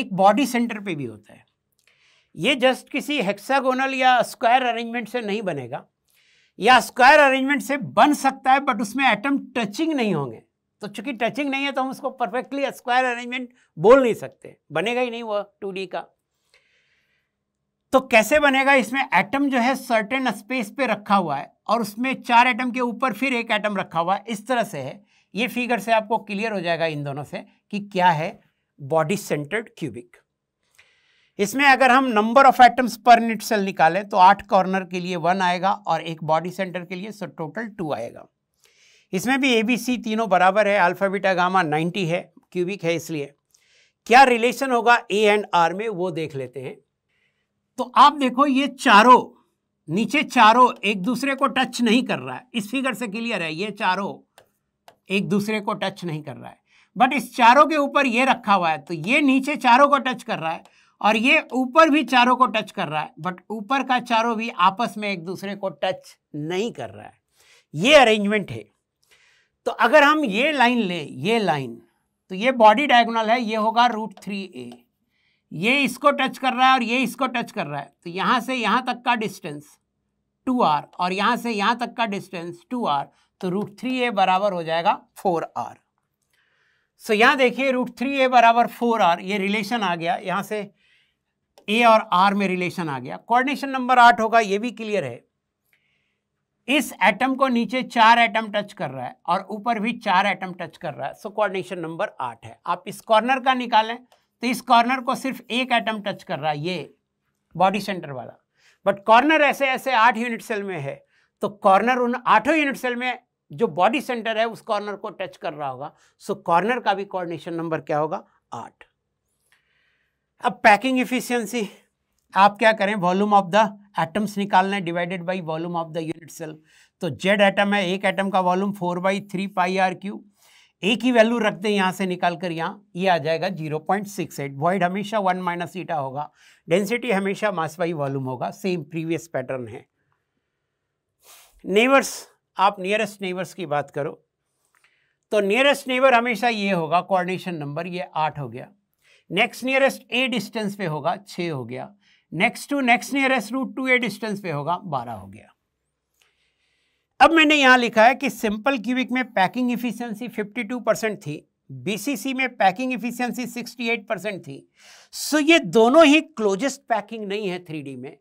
Speaker 1: एक बॉडी सेंटर पे भी होता है ये जस्ट किसी हेक्सागोनल या स्क्वायर अरेंजमेंट से नहीं बनेगा या स्क्वायर अरेंजमेंट से बन सकता है बट उसमें एटम टचिंग नहीं होंगे तो चूंकि टचिंग नहीं है तो हम उसको परफेक्टली स्क्वायर अरेंजमेंट बोल नहीं सकते बनेगा ही नहीं वह टू का तो कैसे बनेगा इसमें एटम जो है सर्टेन स्पेस पे रखा हुआ है और उसमें चार एटम के ऊपर फिर एक एटम रखा हुआ है इस तरह से है ये फिगर से आपको क्लियर हो जाएगा इन दोनों से कि क्या है बॉडी सेंटर्ड क्यूबिक इसमें अगर हम number of atoms per unit cell निकालें तो आठ कॉर्नर के लिए वन आएगा और एक बॉडी सेंटर के लिए सो टोटल टू आएगा इसमें भी ए बी सी तीनों बराबर है अल्फा बीटा गामा 90 है क्यूबिक है इसलिए क्या रिलेशन होगा ए एंड आर में वो देख लेते हैं तो आप देखो ये चारों नीचे चारों एक दूसरे को टच नहीं कर रहा है इस फिगर से क्लियर है ये चारों एक दूसरे को टच नहीं कर रहा है बट इस चारों के ऊपर ये रखा हुआ है तो ये नीचे चारों को टच कर रहा है और ये ऊपर भी चारों को टच कर रहा है बट ऊपर का चारों भी आपस में एक दूसरे को टच नहीं कर रहा है ये अरेंजमेंट है तो अगर हम ये लाइन ले ये लाइन तो ये बॉडी डायगोनल है ये होगा रूट थ्री ए ये इसको टच कर रहा है और ये इसको टच कर रहा है तो यहाँ से यहाँ तक का डिस्टेंस टू आर और यहाँ से यहाँ तक का डिस्टेंस टू आर तो रूट थ्री ए बराबर हो जाएगा फोर आर सो यहाँ देखिए रूट थ्री ए बराबर फोर आर ये रिलेशन आ गया यहाँ से ए और आर में रिलेशन आ गया कोऑर्डिनेशन नंबर आठ होगा ये भी क्लियर है इस एटम को नीचे चार एटम टच कर रहा है और ऊपर भी चार एटम टच कर रहा है सो कोऑर्डिनेशन नंबर आठ है आप इस कॉर्नर का निकालें तो इस कॉर्नर को सिर्फ एक एटम टच कर रहा है ये बॉडी सेंटर वाला बट कॉर्नर ऐसे ऐसे आठ यूनिट सेल में है तो कॉर्नर उन आठों यूनिट सेल में जो बॉडी सेंटर है उस कॉर्नर को टच कर रहा होगा सो कॉर्नर का भी कोऑर्डिनेशन नंबर क्या होगा आठ अब पैकिंग इफिशियंसी आप क्या करें वॉल्यूम ऑफ द एटम्स निकालना है divided by volume of the unit cell तो जेड एटम है एक एटम का volume four by three pi are cube एक ही वैल्यू रखते हैं यहाँ से निकाल कर यहाँ ये आ जाएगा zero point six eight void हमेशा वन माइनस ईटा होगा डेंसिटी हमेशा मास बाई वॉल्यूम होगा सेम प्रीवियस पैटर्न है नेवर्स आप नियरेस्ट नेवर्स की बात करो तो नियरेस्ट नेवर हमेशा ये होगा कोऑर्डिनेशन नंबर ये आठ हो गया नेक्स्ट नियरेस्ट ए डिस्टेंस पे होगा छः हो गया next to next nearest root two A distance पे होगा बारह हो गया अब मैंने यहां लिखा है कि सिंपल क्यूबिक में पैकिंग इफिशियंसी 52 परसेंट थी बीसीसी में पैकिंग इफिशियंसी 68 परसेंट थी सो ये दोनों ही क्लोजेस्ट पैकिंग नहीं है थ्री में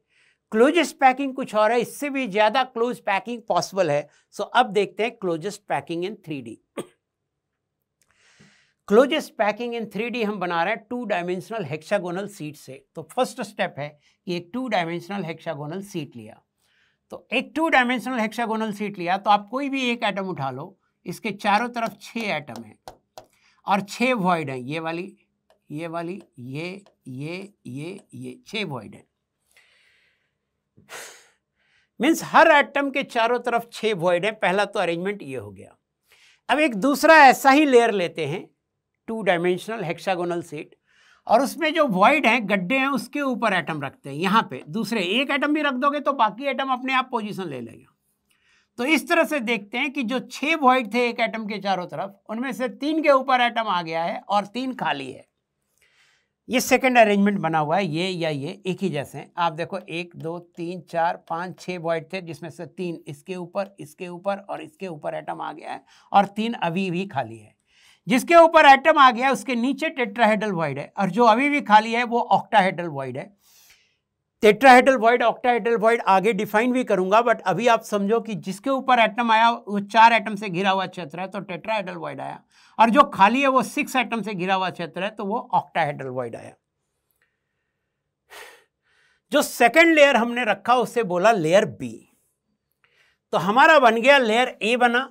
Speaker 1: क्लोजेस्ट पैकिंग कुछ और है इससे भी ज़्यादा क्लोज पैकिंग पॉसिबल है सो अब देखते हैं closest packing in three closest packing in three हम बना रहे हैं टू डायमेंशनल हेक्सागोनल सीट से तो फर्स्ट स्टेप है कि एक टू डायमेंशनल हेक्सागोनल सीट लिया तो एक टू डायमेंशनल हेक्सागोनल सीट लिया तो आप कोई भी एक एटम उठा लो इसके चारों तरफ छः एटम हैं और छः वॉइड हैं ये वाली ये वाली ये ये ये ये छः वॉइड हैं मीन्स हर एटम के चारों तरफ छः वॉइड हैं पहला तो अरेंजमेंट ये हो गया अब एक दूसरा ऐसा ही लेयर लेते हैं टू डायमेंशनल हेक्सागोनल सेट और उसमें जो वॉइड हैं गड्ढे हैं उसके ऊपर एटम रखते हैं यहाँ पे दूसरे एक एटम भी रख दोगे तो बाकी एटम अपने आप पोजीशन ले लेंगे तो इस तरह से देखते हैं कि जो छः वॉइड थे एक एटम के चारों तरफ उनमें से तीन के ऊपर एटम आ गया है और तीन खाली है ये सेकेंड अरेंजमेंट बना हुआ है ये या ये एक ही जैसे हैं आप देखो एक दो तीन चार पाँच छः वॉइड थे जिसमें से तीन इसके ऊपर इसके ऊपर और इसके ऊपर एटम आ गया है और तीन अभी भी खाली है जिसके ऊपर एटम आ गया उसके नीचे टेट्राहेडल वॉइड है और जो अभी भी खाली है वो ऑक्टाहेड्रल वॉइड है टेट्राहेडल वॉइड ऑक्टाहेड्रल वॉइड आगे डिफाइन भी करूंगा बट अभी आप समझो कि जिसके ऊपर एटम आया वो चार एटम से घिरा हुआ क्षेत्र है तो टेट्राहेडल वॉइड आया और जो खाली है वो सिक्स एटम से घिरा हुआ क्षेत्र है तो वो ऑक्टाहेड्रल वॉइड आया जो सेकेंड लेयर हमने रखा उसे बोला लेयर बी तो हमारा बन गया लेयर ए बना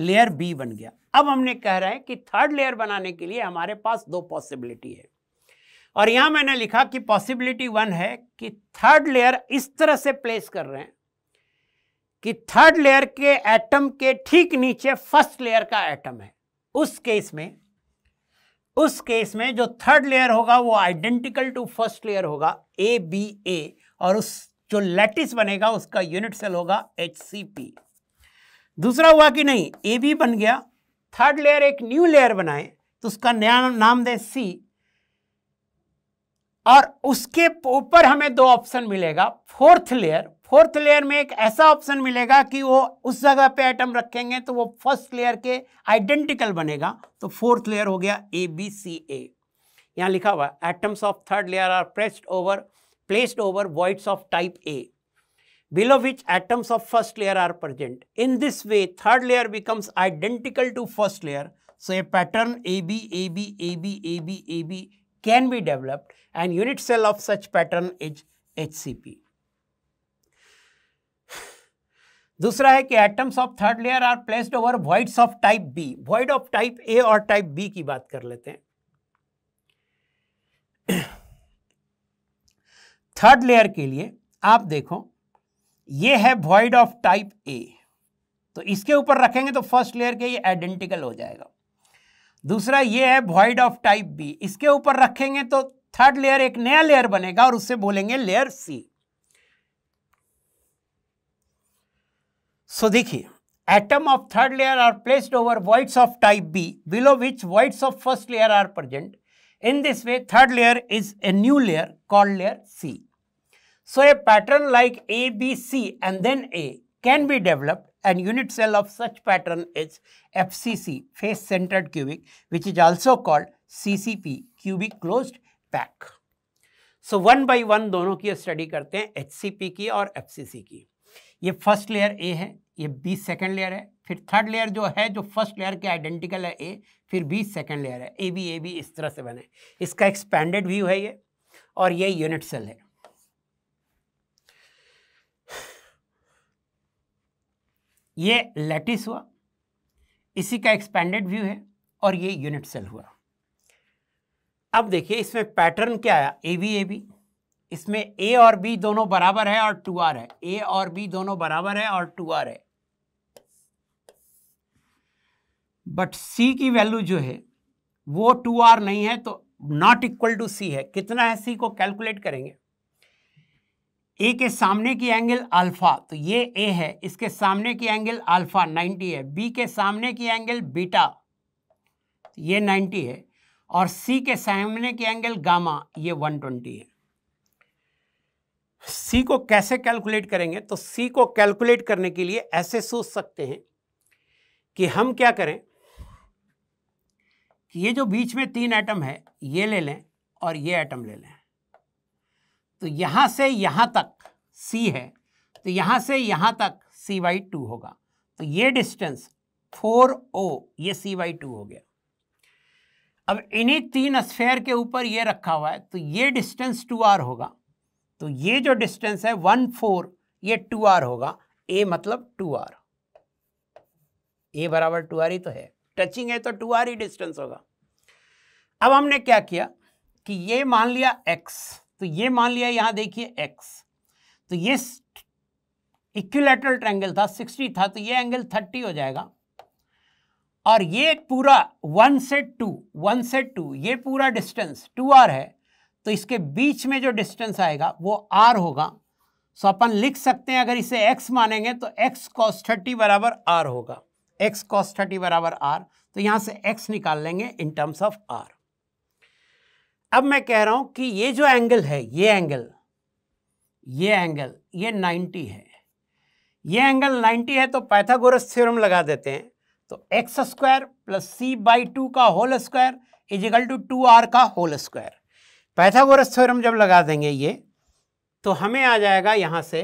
Speaker 1: लेयर बी बन गया अब हमने कह रहे हैं कि थर्ड लेयर बनाने के लिए हमारे पास दो पॉसिबिलिटी है और यहां मैंने लिखा कि पॉसिबिलिटी वन है कि थर्ड लेयर इस तरह से प्लेस कर रहे हैं कि थर्ड लेयर के एटम के ठीक नीचे फर्स्ट लेयर का एटम है उस केस में उस केस में जो थर्ड लेयर होगा वो आइडेंटिकल टू फर्स्ट लेयर होगा ए बी ए और उस जो लैटिस बनेगा उसका यूनिट सेल होगा एच सी पी दूसरा हुआ कि नहीं ए बी बन गया थर्ड लेयर एक न्यू लेयर बनाए तो उसका नया नाम दें सी और उसके ऊपर हमें दो ऑप्शन मिलेगा फोर्थ लेयर फोर्थ लेयर में एक ऐसा ऑप्शन मिलेगा कि वो उस जगह पे आइटम रखेंगे तो वो फर्स्ट लेयर के आइडेंटिकल बनेगा तो फोर्थ लेयर हो गया ए बी सी ए यहाँ लिखा हुआ atoms of third layer are pressed over placed over voids of type A below which atoms of first layer are present. In this way, third layer becomes identical to first layer. So a pattern AB, AB, AB, AB, AB can be developed and unit cell of such pattern is HCP. दूसरा है कि atoms of third layer are placed over voids of type B void of type A और type B की बात कर लेते हैं third layer के लिए आप देखो ये है वॉइड ऑफ टाइप ए तो इसके ऊपर रखेंगे तो फर्स्ट लेयर के ये आइडेंटिकल हो जाएगा दूसरा ये है वॉइड ऑफ टाइप बी इसके ऊपर रखेंगे तो थर्ड लेयर एक नया लेयर बनेगा और उससे बोलेंगे लेयर सी सो देखिए atom of third layer are placed over voids of type B below which voids of first layer are present in this way third layer is a new layer called layer C So a pattern like A, B, C and then A can be developed and unit cell of such pattern is FCC, face-centered cubic, which is also called CCP, cubic closed pack. So one by one दोनों की study करते हैं H की और F की ये first layer A है ये बी सेकेंड लेयर है फिर थर्ड लेयर जो है जो फर्स्ट लेयर के आइडेंटिकल है ए फिर बी सेकेंड लेयर है ए बी ए बी इस तरह से बने इसका एक्सपैंडेड व्यू है ये और ये यूनिट सेल है ये लेटिस हुआ इसी का एक्सपेंडेड व्यू है और ये यूनिट सेल हुआ अब देखिए इसमें पैटर्न क्या आया ए बी ए बी इसमें ए और बी दोनों बराबर है और टू आर है ए और बी दोनों बराबर है और टू आर है बट सी की वैल्यू जो है वो टू आर नहीं है तो नॉट इक्वल टू सी है कितना है सी को कैलकुलेट करेंगे ए के सामने की एंगल अल्फा तो ये ए है इसके सामने की एंगल अल्फा 90 है बी के सामने की एंगल बीटा तो ये 90 है और सी के सामने की एंगल गामा ये 120 है सी को कैसे कैलकुलेट करेंगे तो सी को कैलकुलेट करने के लिए ऐसे सोच सकते हैं कि हम क्या करें कि ये जो बीच में तीन एटम है ये ले लें और ये एटम ले लें तो यहाँ से यहाँ तक सी है तो यहाँ से यहाँ तक सी वाई टू होगा तो ये डिस्टेंस फोर ओ ये सी वाई टू हो गया अब इन्हीं तीन स्फेयर के ऊपर ये रखा हुआ है तो ये डिस्टेंस टू आर होगा तो ये जो डिस्टेंस है वन फोर ये टू आर होगा ए मतलब टू आर ए बराबर टू आर ही तो है टचिंग है तो टू आर ही डिस्टेंस होगा अब हमने क्या किया कि ये मान लिया एक्स तो ये मान लिया यहां देखिए एक्स तो ये इक्विलेटरल ट्रायंगल था 60 था तो ये एंगल 30 हो जाएगा और ये पूरा वन से टू वन से टू ये पूरा डिस्टेंस टू आर है तो इसके बीच में जो डिस्टेंस आएगा वो आर होगा सो अपन लिख सकते हैं अगर इसे एक्स मानेंगे तो एक्स कॉस थर्टी बराबर आर होगा एक्स कॉस थर्टी बराबर आर तो यहां से एक्स निकाल लेंगे इन टर्म्स ऑफ आर अब मैं कह रहा हूं कि ये जो एंगल है ये एंगल ये एंगल ये 90 है ये एंगल 90 है तो पैथागोरस थ्योरम लगा देते हैं तो x square plus C by two का whole square equal to two are का होल स्क्वायर पैथागोरस थ्योरम जब लगा देंगे ये तो हमें आ जाएगा यहाँ से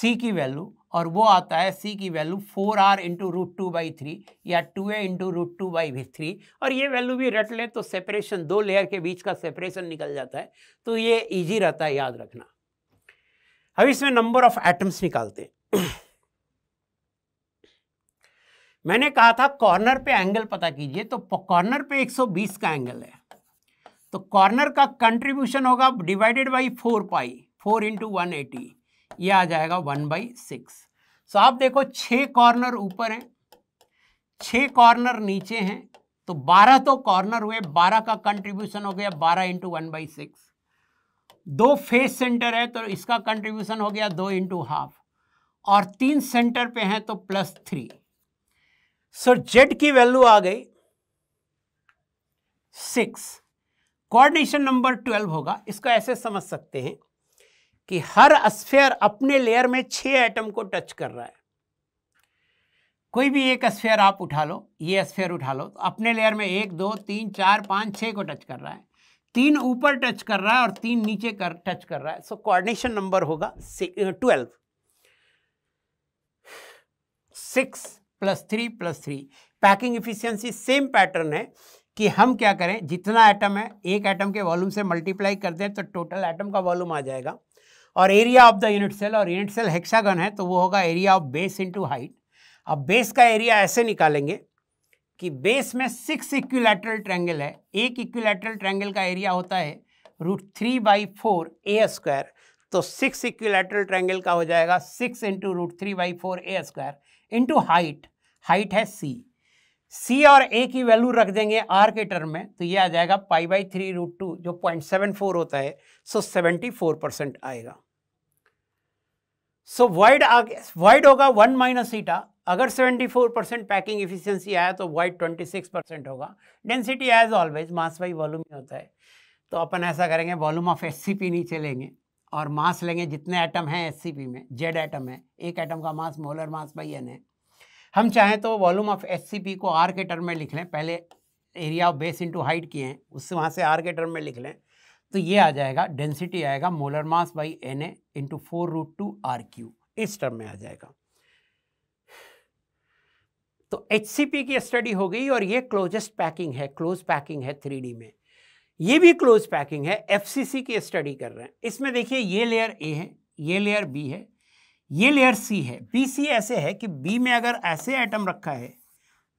Speaker 1: सी की वैल्यू और वो आता है सी की value four r into root two by three या two a into root two by भी थ्री और ये वैल्यू भी रट लें तो सेपरेशन दो लेयर के बीच का सेपरेशन निकल जाता है तो ये इजी रहता है याद रखना अब इसमें नंबर ऑफ एटम्स निकालते [CLEARS THROAT] मैंने कहा था कॉर्नर पे एंगल पता कीजिए तो कॉर्नर पे 120 का एंगल है तो कॉर्नर का कंट्रीब्यूशन होगा divided by four pi four into one eighty ये आ जाएगा वन बाई सिक्स सो आप देखो छह कॉर्नर ऊपर हैं छह कॉर्नर नीचे हैं तो बारह तो कॉर्नर हुए बारह का कंट्रीब्यूशन हो गया बारह इंटू वन बाई सिक्स दो फेस सेंटर है तो इसका कंट्रीब्यूशन हो गया दो इंटू हाफ और तीन सेंटर पे हैं तो प्लस थ्री सो जेड की वैल्यू आ गई सिक्स कोऑर्डिनेशन नंबर ट्वेल्व होगा इसको ऐसे समझ सकते हैं कि हर स्फेयर अपने लेयर में छह एटम को टच कर रहा है कोई भी एक स्फेयर आप उठा लो ये स्फेयर उठा लो तो अपने लेयर में एक दो तीन चार पाँच छः को टच कर रहा है तीन ऊपर टच कर रहा है और तीन नीचे कर टच कर रहा है सो कोऑर्डिनेशन नंबर होगा twelve six plus three plus three packing efficiency same pattern है कि हम क्या करें जितना एटम है एक एटम के वॉल्यूम से मल्टीप्लाई कर दें तो टोटल एटम का वॉल्यूम आ जाएगा और area of the unit cell और यूनिट सेल हेक्सागन है तो वो होगा area of base into height अब बेस का एरिया ऐसे निकालेंगे कि बेस में सिक्स इक्विलेटरल ट्रैंगल है एक इक्विलेटरल ट्रैंगल का एरिया होता है root three by four a square तो सिक्स इक्विलेटरल ट्रैंगल का हो जाएगा six into root three by four a square into height height है सी सी और ए की वैल्यू रख देंगे आर के टर्म में तो ये आ जाएगा pi by three root two जो पॉइंट सेवन फोर होता है सो सेवेंटी फोर परसेंट आएगा सो वाइड आगे वाइड होगा वन माइनस ईटा अगर 74 परसेंट पैकिंग इफिशियंसी आया तो वाइड 26 परसेंट होगा density as always mass by volume ही होता है तो अपन ऐसा करेंगे वॉल्यूम ऑफ एस नीचे लेंगे और मास लेंगे जितने एटम हैं एस में जेड एटम है एक एटम का mass molar mass by N है हम चाहें तो वॉल्यूम ऑफ एस को आर के टर्म में लिख लें पहले area of base into height किए हैं उससे वहाँ से आर के टर्म में लिख लें तो ये आ जाएगा डेंसिटी आएगा molar mass by N A into four root two r cube इस टर्म में आ जाएगा तो एच की स्टडी हो गई और ये क्लोजेस्ट पैकिंग है क्लोज पैकिंग है थ्री में ये भी क्लोज पैकिंग है एफ की स्टडी कर रहे हैं इसमें देखिए ये लेयर ए है ये लेयर बी है ये लेयर सी है बी सी ऐसे है कि बी में अगर ऐसे एटम रखा है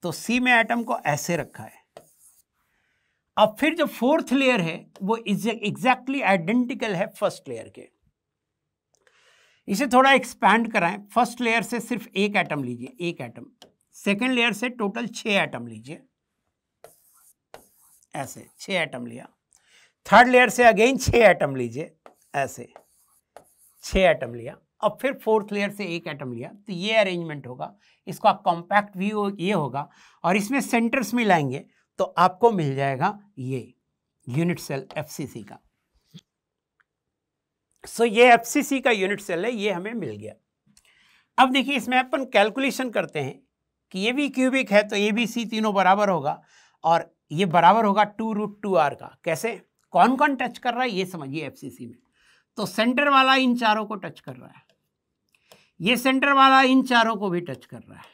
Speaker 1: तो सी में एटम को ऐसे रखा है अब फिर जो फोर्थ लेयर है वो एग्जैक्टली आइडेंटिकल है फर्स्ट लेयर के इसे थोड़ा एक्सपैंड कराएं फर्स्ट लेयर से सिर्फ एक एटम लीजिए एक एटम सेकेंड लेयर से टोटल छह एटम लीजिए ऐसे छह एटम लिया थर्ड लेयर से अगेन छह एटम लीजिए ऐसे छह एटम लिया अब फिर फोर्थ लेयर से एक एटम लिया तो ये अरेंजमेंट होगा इसको आप कॉम्पैक्ट भी हो ये होगा और इसमें सेंटर्स मिलाएंगे तो आपको मिल जाएगा ये यूनिट सेल एफसीसी का सो so, ये एफसीसी का यूनिट सेल है ये हमें मिल गया अब देखिए इसमें अपन कैलकुलेशन करते हैं कि ये भी क्यूबिक है तो ये भी सी तीनों बराबर होगा और ये बराबर होगा टू रूट टू आर का कैसे कौन कौन टच कर रहा है ये समझिए एफसीसी में तो सेंटर वाला इन चारों को टच कर रहा है ये सेंटर वाला इन चारों को भी टच कर रहा है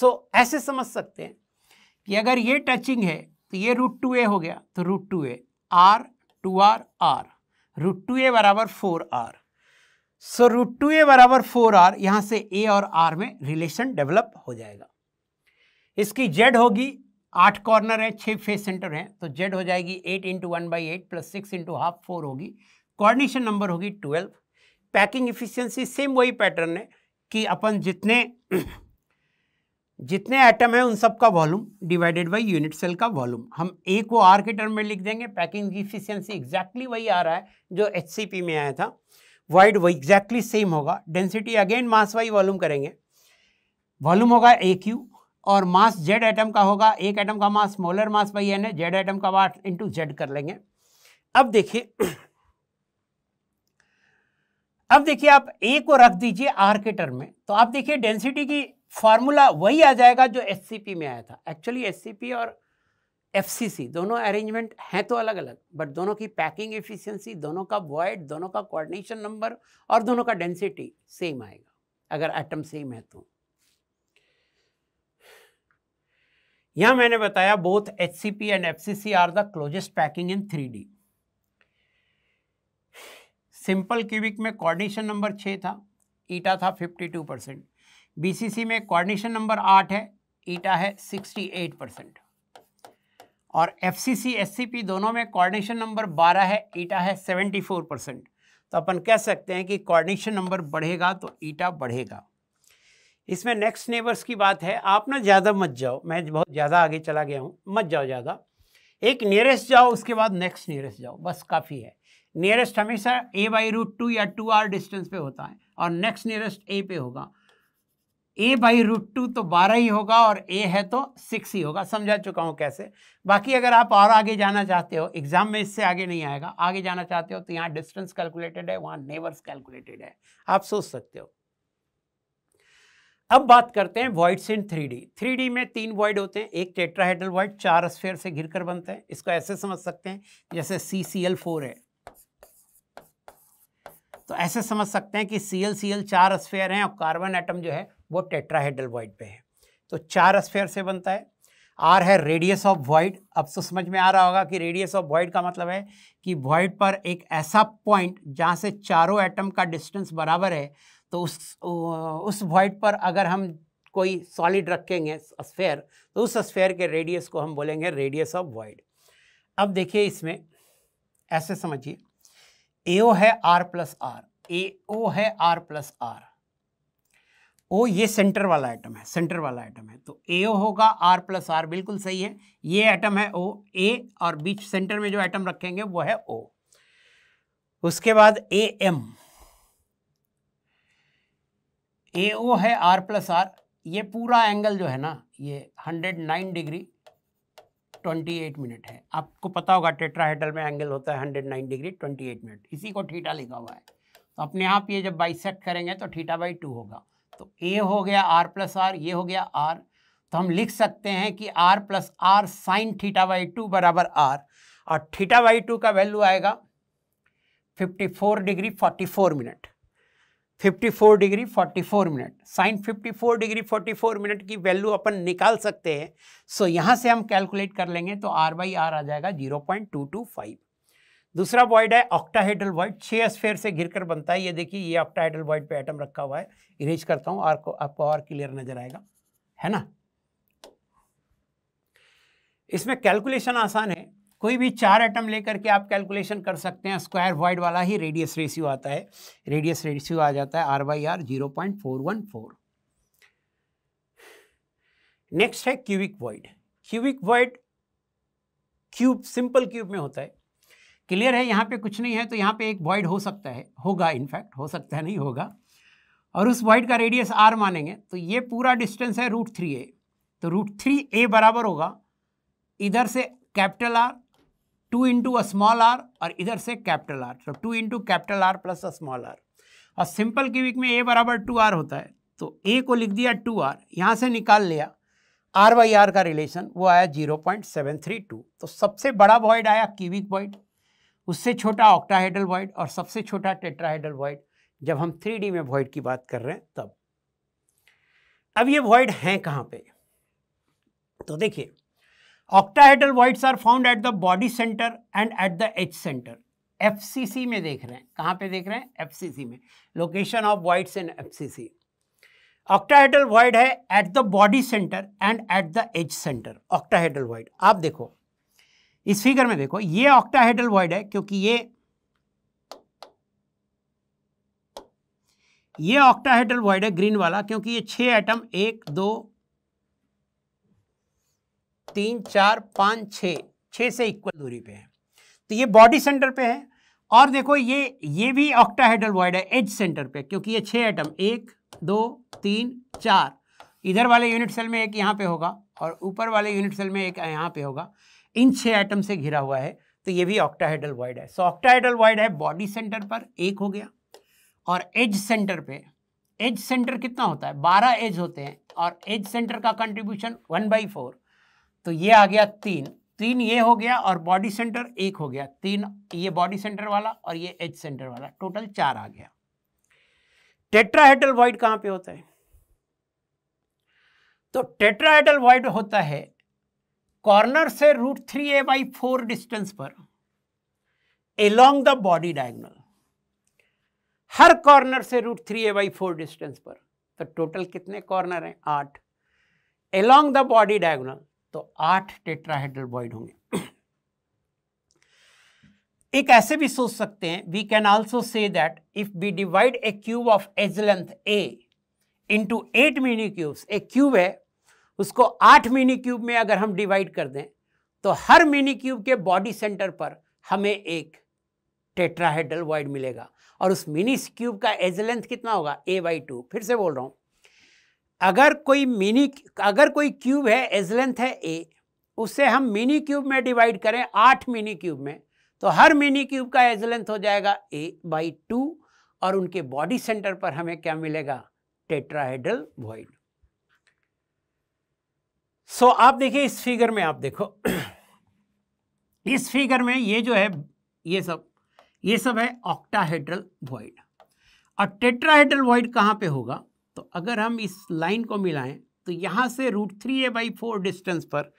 Speaker 1: सो so, ऐसे समझ सकते हैं कि अगर ये टचिंग है तो ये रूट टू ए हो गया तो root two a r two r r root two a बराबर four r so root two a बराबर फोर आर यहां से ए और आर में रिलेशन डेवलप हो जाएगा इसकी जेड होगी आठ कॉर्नर है छः फेस सेंटर हैं तो जेड हो जाएगी eight into one by eight plus six into half four होगी कॉर्डिनेशन नंबर होगी ट्वेल्व पैकिंग इफिशियंसी सेम वही पैटर्न है कि अपन जितने जितने एटम हैं उन सब का volume divided by unit cell का वॉल्यूम हम ए को आर के टर्म में लिख देंगे पैकिंग इफिशियंसी एग्जैक्टली वही आ रहा है जो एच में आया था वाइड वही एग्जैक्टली सेम होगा density again mass by volume करेंगे वॉल्यूम होगा ए क्यू और मास जेड एटम का होगा एक एटम का mass molar mass by N है जेड एटम का मास इंटू जेड कर लेंगे अब देखिए अब देखिए आप ए को रख दीजिए आर के टर्म में तो आप देखिए डेंसिटी की फॉर्मूला वही आ जाएगा जो एस में आया था एक्चुअली एस और एफ दोनों अरेंजमेंट हैं तो अलग अलग बट दोनों की पैकिंग एफिशिएंसी दोनों का वॉइड दोनों का कोऑर्डिनेशन नंबर और दोनों का डेंसिटी सेम आएगा अगर एटम सेम है तो यहां मैंने बताया both H C P and F C C are the closest packing in three D simple cubic में कॉर्डिनेशन नंबर छ था ईटा था फिफ्टी टू परसेंट बीसीसी में कॉर्डिनेशन नंबर आठ है ईटा है सिक्सटी एट परसेंट और F C C C P दोनों में कॉर्डिनेशन नंबर बारह है ईटा है सेवेंटी फोर परसेंट तो अपन कह सकते हैं कि कॉर्डिनेशन नंबर बढ़ेगा तो ईटा बढ़ेगा इसमें नेक्स्ट नेबर्स की बात है आप ना ज़्यादा मत जाओ मैं बहुत ज़्यादा आगे चला गया हूँ मत जाओ ज़्यादा एक नियरेस्ट जाओ उसके बाद नेक्स्ट नियरेस्ट जाओ बस काफ़ी है नियरेस्ट हमेशा ए बाई रूट टू या टू आर डिस्टेंस पे होता है और नेक्स्ट नियरेस्ट ए पे होगा ए बाई रूट टू तो बारह ही होगा और ए है तो सिक्स ही होगा समझा चुका हूँ कैसे बाकी अगर आप और आगे जाना चाहते हो एग्जाम में इससे आगे नहीं आएगा आगे जाना चाहते हो तो यहाँ डिस्टेंस कैलकुलेटेड है वहाँ नेबर्स कैलकुलेटेड है आप सोच सकते हो अब बात करते हैं voids in three D three D में तीन वॉइड होते हैं एक टेट्राहेड्रल वॉइड चार स्फेयर से घिर कर बनते हैं इसको ऐसे समझ सकते हैं जैसे सी सी एल फोर है तो ऐसे समझ सकते हैं कि सी एल सी एल चार स्फेयर हैं और कार्बन एटम जो है वो टेट्राहेड्रल वॉइड पे है तो चार स्फेयर से बनता है आर है रेडियस ऑफ वॉइड अब तो समझ में आ रहा होगा कि रेडियस ऑफ वॉइड का मतलब है कि वॉइड पर एक ऐसा पॉइंट जहाँ से चारों एटम का डिस्टेंस बराबर है तो उस उस वॉइड पर अगर हम कोई सॉलिड रखेंगे स्फेयर तो उस स्फेयर के रेडियस को हम बोलेंगे रेडियस ऑफ वॉइड अब देखिए इसमें ऐसे समझिए ए ओ है are plus r A O है आर प्लस आर ओ ये सेंटर वाला आइटम है सेंटर वाला आइटम है तो ए ओ होगा आर प्लस आर बिल्कुल सही है ये आइटम है ओ ए और बीच सेंटर में जो आइटम रखेंगे वो है ओ उसके बाद ए एम ए ओ हम्म। है आर प्लस आर ये पूरा एंगल जो है ना ये 109 डिग्री 28 मिनट है आपको पता होगा हेडल में एंगल होता है 109 डिग्री 28 मिनट इसी को ठीटा लिखा हुआ है तो अपने आप ये जब बाइसेक्ट करेंगे तो ठीटा बाई टू होगा तो ए हो गया आर प्लस आर ये हो गया आर तो हम लिख सकते हैं कि r plus r sine theta by two बराबर आर और थीटा बाई टू का वैल्यू आएगा 54 degree 44 minute 54 degree 44 minute sine 54 degree 44 minute की वैल्यू अपन निकाल सकते हैं सो so, यहाँ से हम कैलकुलेट कर लेंगे तो आर बाई आर आ जाएगा 0.225 दूसरा वॉइड है ऑक्टाहेड्रल वॉइड छः स्फेयर से घिरकर बनता है ये देखिए ये ऑक्टाहेड्रल वॉइड पे एटम रखा हुआ है इरेज करता हूँ आर को आपको और क्लियर नजर आएगा है ना इसमें कैलकुलेशन आसान है कोई भी चार एटम लेकर के आप कैलकुलेशन कर सकते हैं स्क्वायर वाइड वाला ही रेडियस रेशियो आता है रेडियस रेशियो आ जाता है r by r zero point four one four next है cubic void cubic void cube simple cube में होता है क्लियर है यहाँ पे कुछ नहीं है तो यहाँ पे एक वाइड हो सकता है होगा इनफैक्ट हो सकता है नहीं होगा और उस वाइड का रेडियस आर मानेंगे तो ये पूरा डिस्टेंस है रूट थ्री ए तो रूट थ्री ए बराबर होगा इधर से capital r two into a small r और इधर से कैपिटल आर तो two into capital r plus a small r और सिंपल क्यूबिक में ए बराबर टू आर होता है तो ए को लिख दिया टू आर यहाँ से निकाल लिया आर वाई आर का रिलेशन वो आया zero point seven three two तो सबसे बड़ा वॉइड आया क्यूबिक वॉइड उससे छोटा ऑक्टाहेडल वॉइड और सबसे छोटा टेट्राहेडल वॉइड जब हम थ्री में वॉइड की बात कर रहे हैं तब अब ये वॉइड हैं कहाँ पे तो देखिए octahedral voids are found at the body centre and at the edge centre F में देख रहे हैं कहाँ पे देख रहे हैं एफ में location of voids in FCC octahedral void है at the body centre and at the edge centre octahedral void आप देखो इस फिगर में देखो ये ऑक्टाहेड्रल वॉइड है क्योंकि ये ये ऑक्टाहेड्रल वॉइड है ग्रीन वाला क्योंकि ये छह एटम एक दो तीन चार पाँच छः छः से इक्वल दूरी पे है तो ये बॉडी सेंटर पे है और देखो ये ये भी ऑक्टाहेड्रल वॉइड है एज सेंटर पे क्योंकि ये छः एटम एक दो तीन चार इधर वाले यूनिट सेल में एक यहाँ पे होगा और ऊपर वाले यूनिट सेल में एक यहाँ पे होगा इन छः आइटम से घिरा हुआ है तो ये भी ऑक्टाहेड्रल वॉइड है सो ऑक्टाहेड्रल वॉइड है बॉडी सेंटर पर एक हो गया और एज सेंटर पे एज सेंटर कितना होता है बारह एज होते हैं और एज सेंटर का कंट्रीब्यूशन वन बाई फोर तो ये आ गया तीन तीन ये हो गया और बॉडी सेंटर एक हो गया तीन ये बॉडी सेंटर वाला और ये एज सेंटर वाला टोटल चार आ गया टेट्राहेड्रल वॉइड कहां पे होता है तो टेट्राहेड्रल वॉइड होता है कॉर्नर से root three A by four distance पर एलोंग द बॉडी डायगनल हर कॉर्नर से root three A by four distance पर तो टोटल कितने कॉर्नर हैं आठ एलोंग द बॉडी डायगोनल तो आठ टेट्राहेड्रल बॉइड होंगे [CLEARS THROAT] एक ऐसे भी सोच सकते हैं we can also say that if we divide a cube of edge length a into eight mini cubes एक क्यूब है उसको आठ मिनी क्यूब में अगर हम डिवाइड कर दें तो हर मिनी क्यूब के बॉडी सेंटर पर हमें एक टेट्राहेड्रल वाइड मिलेगा और उस मिनी क्यूब का एज लेंथ कितना होगा ए बाई टू फिर से बोल रहा हूँ अगर कोई मिनी अगर कोई क्यूब है एज लेंथ है ए उसे हम मिनी क्यूब में डिवाइड करें आठ मिनी क्यूब में तो हर मिनी क्यूब का एज लेंथ हो जाएगा ए बाई टू और उनके बॉडी सेंटर पर हमें क्या मिलेगा टेट्राहेड्रल वॉइड सो आप देखिए इस फिगर में आप देखो [CLEARS THROAT] इस फिगर में ये जो है ये सब ये सब है ऑक्टाहेड्रल वॉइड और टेट्राहेड्रल वॉइड कहां पे होगा तो अगर हम इस लाइन को मिलाएं तो यहां से root three A by four distance पर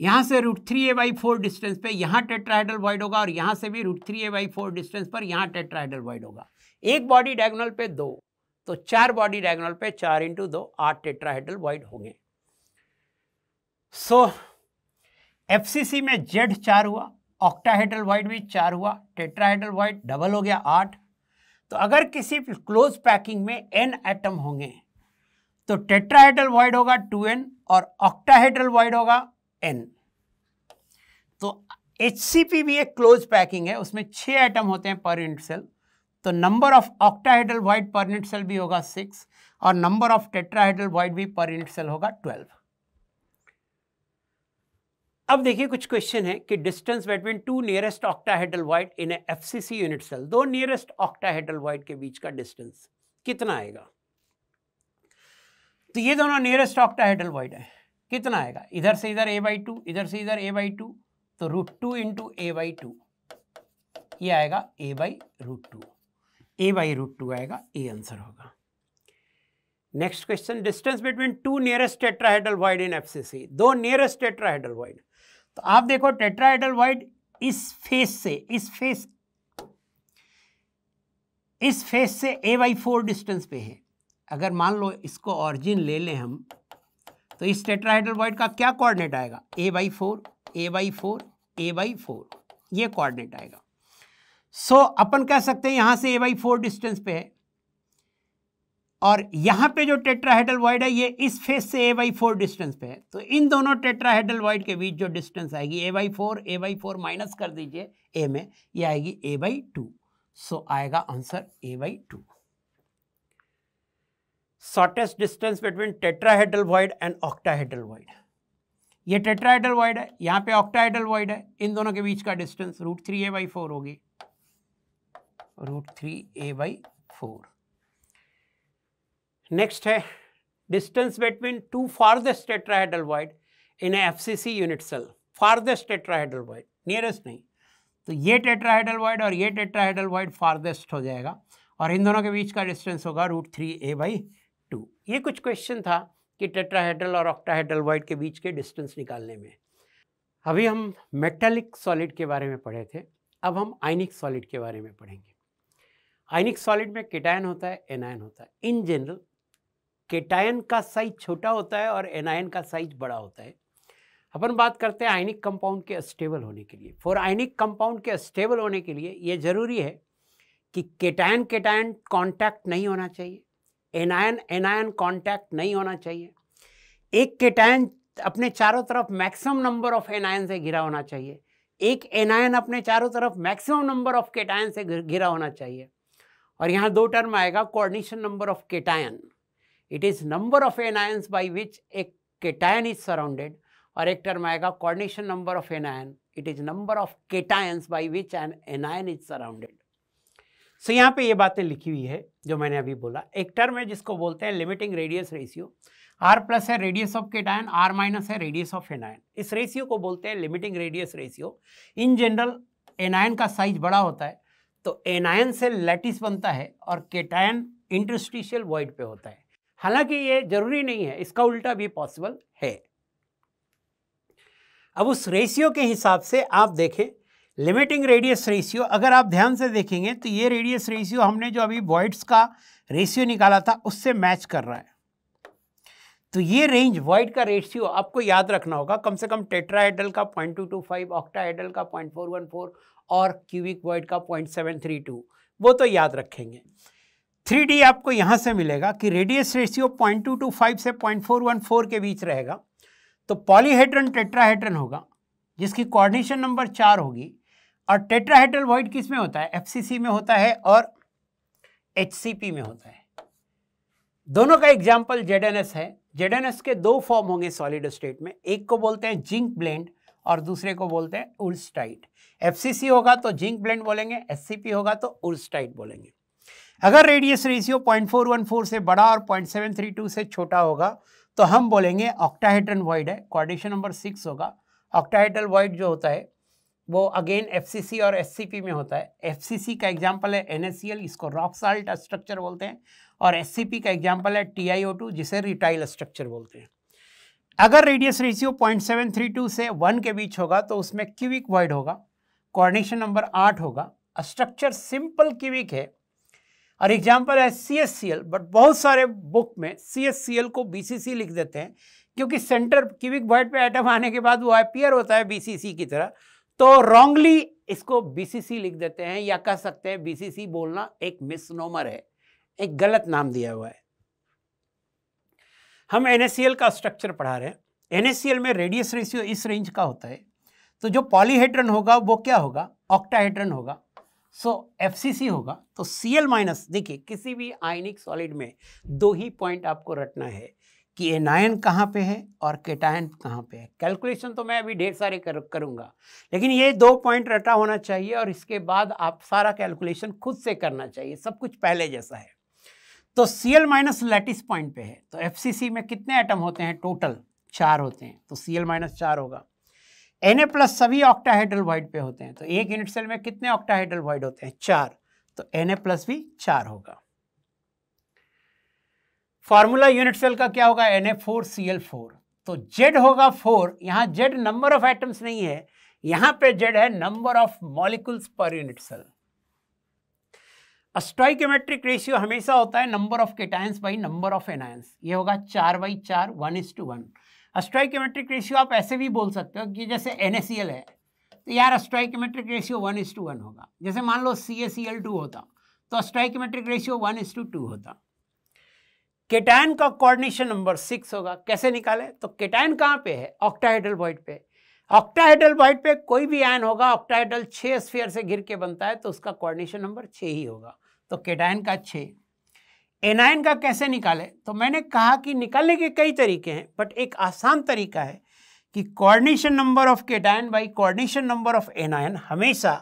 Speaker 1: यहां से root three A by four distance पे यहां टेट्राहेडल वाइड होगा और यहां से भी root three A by four distance पर यहां टेट्राहेडल वाइड होगा एक बॉडी डायगोनल पे दो तो चार बॉडी डायगोनल पे चार इंटू दो आठ टेट्राहेडल वाइड होंगे सो so, एफसीसी में जेड चार हुआ ऑक्टाहेड्रल वाइड भी चार हुआ टेट्राहेड्रल वाइड डबल हो गया आठ तो अगर किसी क्लोज पैकिंग में एन एटम होंगे तो टेट्राहेड्रल वाइड होगा टू एन और ऑक्टाहेड्रल वाइड होगा एन तो एच भी एक क्लोज पैकिंग है उसमें छह एटम होते हैं पर यूनिट सेल तो नंबर ऑफ ऑक्टाहेड्रल वाइड पर यूनिट सेल भी होगा सिक्स और नंबर ऑफ टेट्राहेड्रल वाइड भी पर यूनिट सेल होगा ट्वेल्व अब देखिए कुछ क्वेश्चन है कि डिस्टेंस बिटवीन टू नियरेस्ट हेडल void in FCC unit cell दो नियरेस्ट ऑक्टाहेडल वाइड के बीच का डिस्टेंस कितना आएगा तो ये दोनों नियरेस्ट ऑक्टाहेडल वाइड है कितना आएगा इधर से इधर ए बाई टू इधर से इधर ए बाई टू तो root two into a by two ये आएगा a by root two a by root two आएगा ए आंसर होगा next question distance between two nearest tetrahedral void in FCC दो nearest tetrahedral void तो आप देखो टेट्राइडल wide इस फेस से इस फेस इस फेस से ए बाई फोर डिस्टेंस पे है अगर मान लो इसको ऑरिजिन ले लें हम तो इस टेट्राइडल वाइड का क्या कोऑर्डिनेट आएगा a by four a by four a by four ये कोऑर्डिनेट आएगा सो so, अपन कह सकते हैं यहां से ए बाई फोर डिस्टेंस पे है और यहाँ पे जो टेट्राहेडल वाइड है ये इस फेस से ए बाई फोर डिस्टेंस पे है तो इन दोनों टेट्राहेडल वाइड के बीच जो डिस्टेंस आएगी a by four a by four minus कर दीजिए ए में ये आएगी ए बाई टू सो आएगा answer a by two shortest distance between tetrahedral void and octahedral void ये टेट्राहेडल वाइड है यहाँ पे ऑक्टाहेडल वाइड है इन दोनों के बीच का distance root three A by four होगी root three A by four next है distance between two farthest tetrahedral void in FCC unit cell farthest tetrahedral void nearest नहीं तो ये टेट्राहेड्रल वाइड और ये टेट्राहेड्रल वाइड फारदेस्ट हो जाएगा और इन दोनों के बीच का डिस्टेंस होगा root three A by two ये कुछ क्वेश्चन था कि टेट्राहेड्रल और ऑक्टाहेड्रल वाइड के बीच के डिस्टेंस निकालने में अभी हम मेटेलिक सॉलिड के बारे में पढ़े थे अब हम आइनिक सॉलिड के बारे में पढ़ेंगे आइनिक सॉलिड में केटायन होता है एनायन होता है इन जनरल केटायन का साइज छोटा होता है और एनायन का साइज बड़ा होता है अपन बात करते हैं आयनिक कंपाउंड के स्टेबल होने के लिए फॉर आयनिक कंपाउंड के स्टेबल होने के लिए ये ज़रूरी है कि केटायन केटायन कांटेक्ट नहीं होना चाहिए एनायन एनायन कांटेक्ट नहीं होना चाहिए एक केटायन अपने चारों तरफ मैक्सिमम नंबर ऑफ एनायन से घिरा होना चाहिए एक एनायन अपने चारों तरफ मैक्सिमम नंबर ऑफ केटायन से घिरा होना चाहिए और यहाँ दो टर्म आएगा coordination number of cation it is number of anions by which a cation is surrounded और एक टर्म आएगा coordination number of anion it is number of cations by which an anion is surrounded so यहाँ पे ये बातें लिखी हुई है जो मैंने अभी बोला एक टर्म है जिसको बोलते हैं limiting radius ratio r plus है radius of cation r minus है रेडियस ऑफ एनायन इस रेशियो को बोलते हैं limiting radius ratio in general anion का साइज बड़ा होता है तो एनायन से लैटिस बनता है और केटायन इंटरस्टिशियल वॉइड पे होता है हालांकि ये जरूरी नहीं है इसका उल्टा भी पॉसिबल है अब उस रेशियो के हिसाब से आप देखें लिमिटिंग रेडियस रेशियो अगर आप ध्यान से देखेंगे तो ये रेडियस रेशियो हमने जो अभी वॉइड्स का रेशियो निकाला था उससे मैच कर रहा है तो ये रेंज वॉइड का रेशियो आपको याद रखना होगा कम से कम एडल का पॉइंट टू टू फाइव एडल का पॉइंट फोर वन फोर और क्यूबिक वॉइड का पॉइंट सेवन थ्री टू वो तो याद रखेंगे थ्री आपको यहाँ से मिलेगा कि radius ratio point two two five से पॉइंट फोर वन फोर के बीच रहेगा तो पॉलीहेड्रन टेट्राहेड्रन होगा जिसकी कोऑर्डिनेशन नंबर चार होगी और टेट्राहेड्रल वॉइड किस में होता है एफसीसी में होता है और एचसीपी में होता है दोनों का एग्जाम्पल जेडएनएस है जेडएनएस के दो फॉर्म होंगे सॉलिड स्टेट में एक को बोलते हैं जिंक ब्लेंड और दूसरे को बोलते हैं उर्स्टाइट एफ होगा तो जिंक ब्लेंड बोलेंगे एस होगा तो उर्स्टाइट बोलेंगे अगर रेडियस रेशियो 0.414 से बड़ा और 0.732 से छोटा होगा तो हम बोलेंगे ऑक्टाहेड्रन वॉइड है क्वाड्रेशन नंबर सिक्स होगा ऑक्टाहेड्रल वॉइड जो होता है वो अगेन एफसीसी और एससीपी में होता है एफसीसी का एग्जांपल है एनएससीएल इसको रॉक साल्ट स्ट्रक्चर बोलते हैं और एससीपी का एग्जांपल है टी जिसे रिटाइल स्ट्रक्चर बोलते हैं अगर रेडियस रेशियो 0.732 से 1 के बीच होगा तो उसमें क्यूविक वॉइड होगा कॉर्डिनेशन नंबर आठ होगा स्ट्रक्चर सिंपल क्यूविक है और एग्जाम्पल है C S C L but बहुत सारे बुक में सी एस सी एल को बी सी सी लिख देते हैं क्योंकि सेंटर क्यूबिक वर्ड पे आइटम आने के बाद वो अपियर होता है बी सी सी की तरह तो रॉन्गली इसको बी सी सी लिख देते हैं या कह सकते हैं बी सी सी बोलना एक मिस नोमर है एक गलत नाम दिया हुआ है हम एन एस सी एल का स्ट्रक्चर पढ़ा रहे हैं एन एस सी एल में रेडियस रेशियो इस रेंज का होता है तो जो पॉलीहेड्रन होगा वो क्या होगा ऑक्टाहेड्रन होगा सो एफ होगा तो सी एल माइनस देखिए किसी भी आयनिक सॉलिड में दो ही पॉइंट आपको रटना है कि ए नायन कहाँ पर है और केटायन कहाँ पे है कैलकुलेशन तो मैं अभी ढेर सारे कर करूँगा लेकिन ये दो पॉइंट रटा होना चाहिए और इसके बाद आप सारा कैलकुलेशन खुद से करना चाहिए सब कुछ पहले जैसा है तो C L minus lattice point पे है तो एफ में कितने आइटम होते हैं टोटल चार होते हैं तो सी एल माइनस चार होगा एन ए प्लस सभी ऑक्टाहाइड्रल वाइड पे होते हैं तो एक यूनिट सेल में कितने ऑक्टाहाइड्रल वाइड होते हैं चार तो एन ए प्लस भी चार होगा फॉर्मूला यूनिट सेल का क्या होगा N A four C L four तो जेड होगा फोर यहां जेड नंबर ऑफ एटम्स नहीं है यहां पे जेड है number of molecules per unit cell stoichiometric ratio हमेशा होता है number of cations by number of anions ये होगा चार बाई चार one is to one stoichiometric ratio आप ऐसे भी बोल सकते हो कि जैसे एन है तो यार stoichiometric ratio one is to one होगा जैसे मान लो C S C L two होता तो stoichiometric ratio one is to two होता केटायन का कोऑर्डिनेशन नंबर सिक्स होगा कैसे निकाले तो केटायन कहाँ पे है ऑक्टाहेड्रल वॉइड पे ऑक्टाहेड्रल वॉइड पे कोई भी आयन होगा ऑक्टाहेड्रल छः स्फीयर से घिर के बनता है तो उसका कोऑर्डिनेशन नंबर छः ही होगा तो केटायन का छः एनायन का कैसे निकाले तो मैंने कहा कि निकालने के कई तरीके हैं बट एक आसान तरीका है कि coordination number of cation by coordination number of anion हमेशा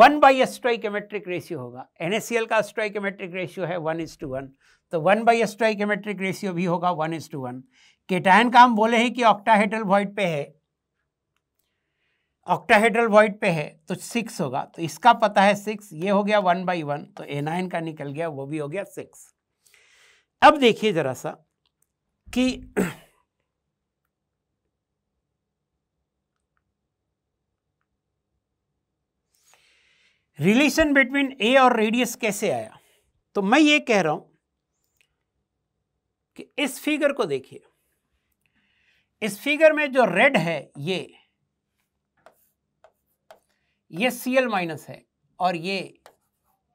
Speaker 1: वन बाई एस्ट्राइकेमेट्रिक रेशियो होगा एन का एस्ट्राइकेमेट्रिक रेशियो है वन इज टू वन तो वन बाई एस्ट्राइकेमेट्रिक रेशियो भी होगा one is to one cation का हम बोले हैं कि ऑक्टाहेड्रल वॉइड पे है ऑक्टाहेड्रल वॉइड पे है तो सिक्स होगा तो इसका पता है सिक्स ये हो गया वन बाई वन तो ए नाइन का निकल गया वो भी हो गया सिक्स अब देखिए जरा सा कि रिलेशन बिटवीन ए और रेडियस कैसे आया तो मैं ये कह रहा हूं कि इस फिगर को देखिए इस फिगर में जो रेड है ये ये एल माइनस है और ये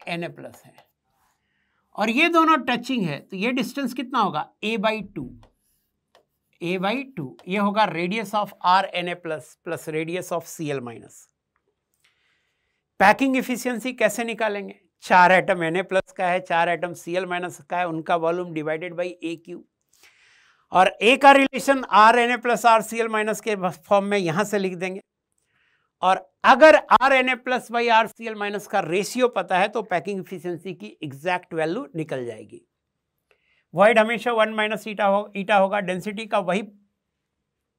Speaker 1: ए प्लस है और ये दोनों टचिंग है तो ये डिस्टेंस कितना होगा a by two a by two ये होगा radius of R N A plus plus radius of C L minus packing efficiency कैसे निकालेंगे चार एटम एन ए प्लस का है चार एटम सी एल माइनस का है उनका volume divided by a cube और ए का relation r N A plus r C L minus के फॉर्म में यहां से लिख देंगे और अगर r N A plus by r C L minus का रेशियो पता है तो पैकिंग इफिशियंसी की एग्जैक्ट वैल्यू निकल जाएगी वॉइड हमेशा वन माइनस ईटा हो ईटा होगा डेंसिटी का वही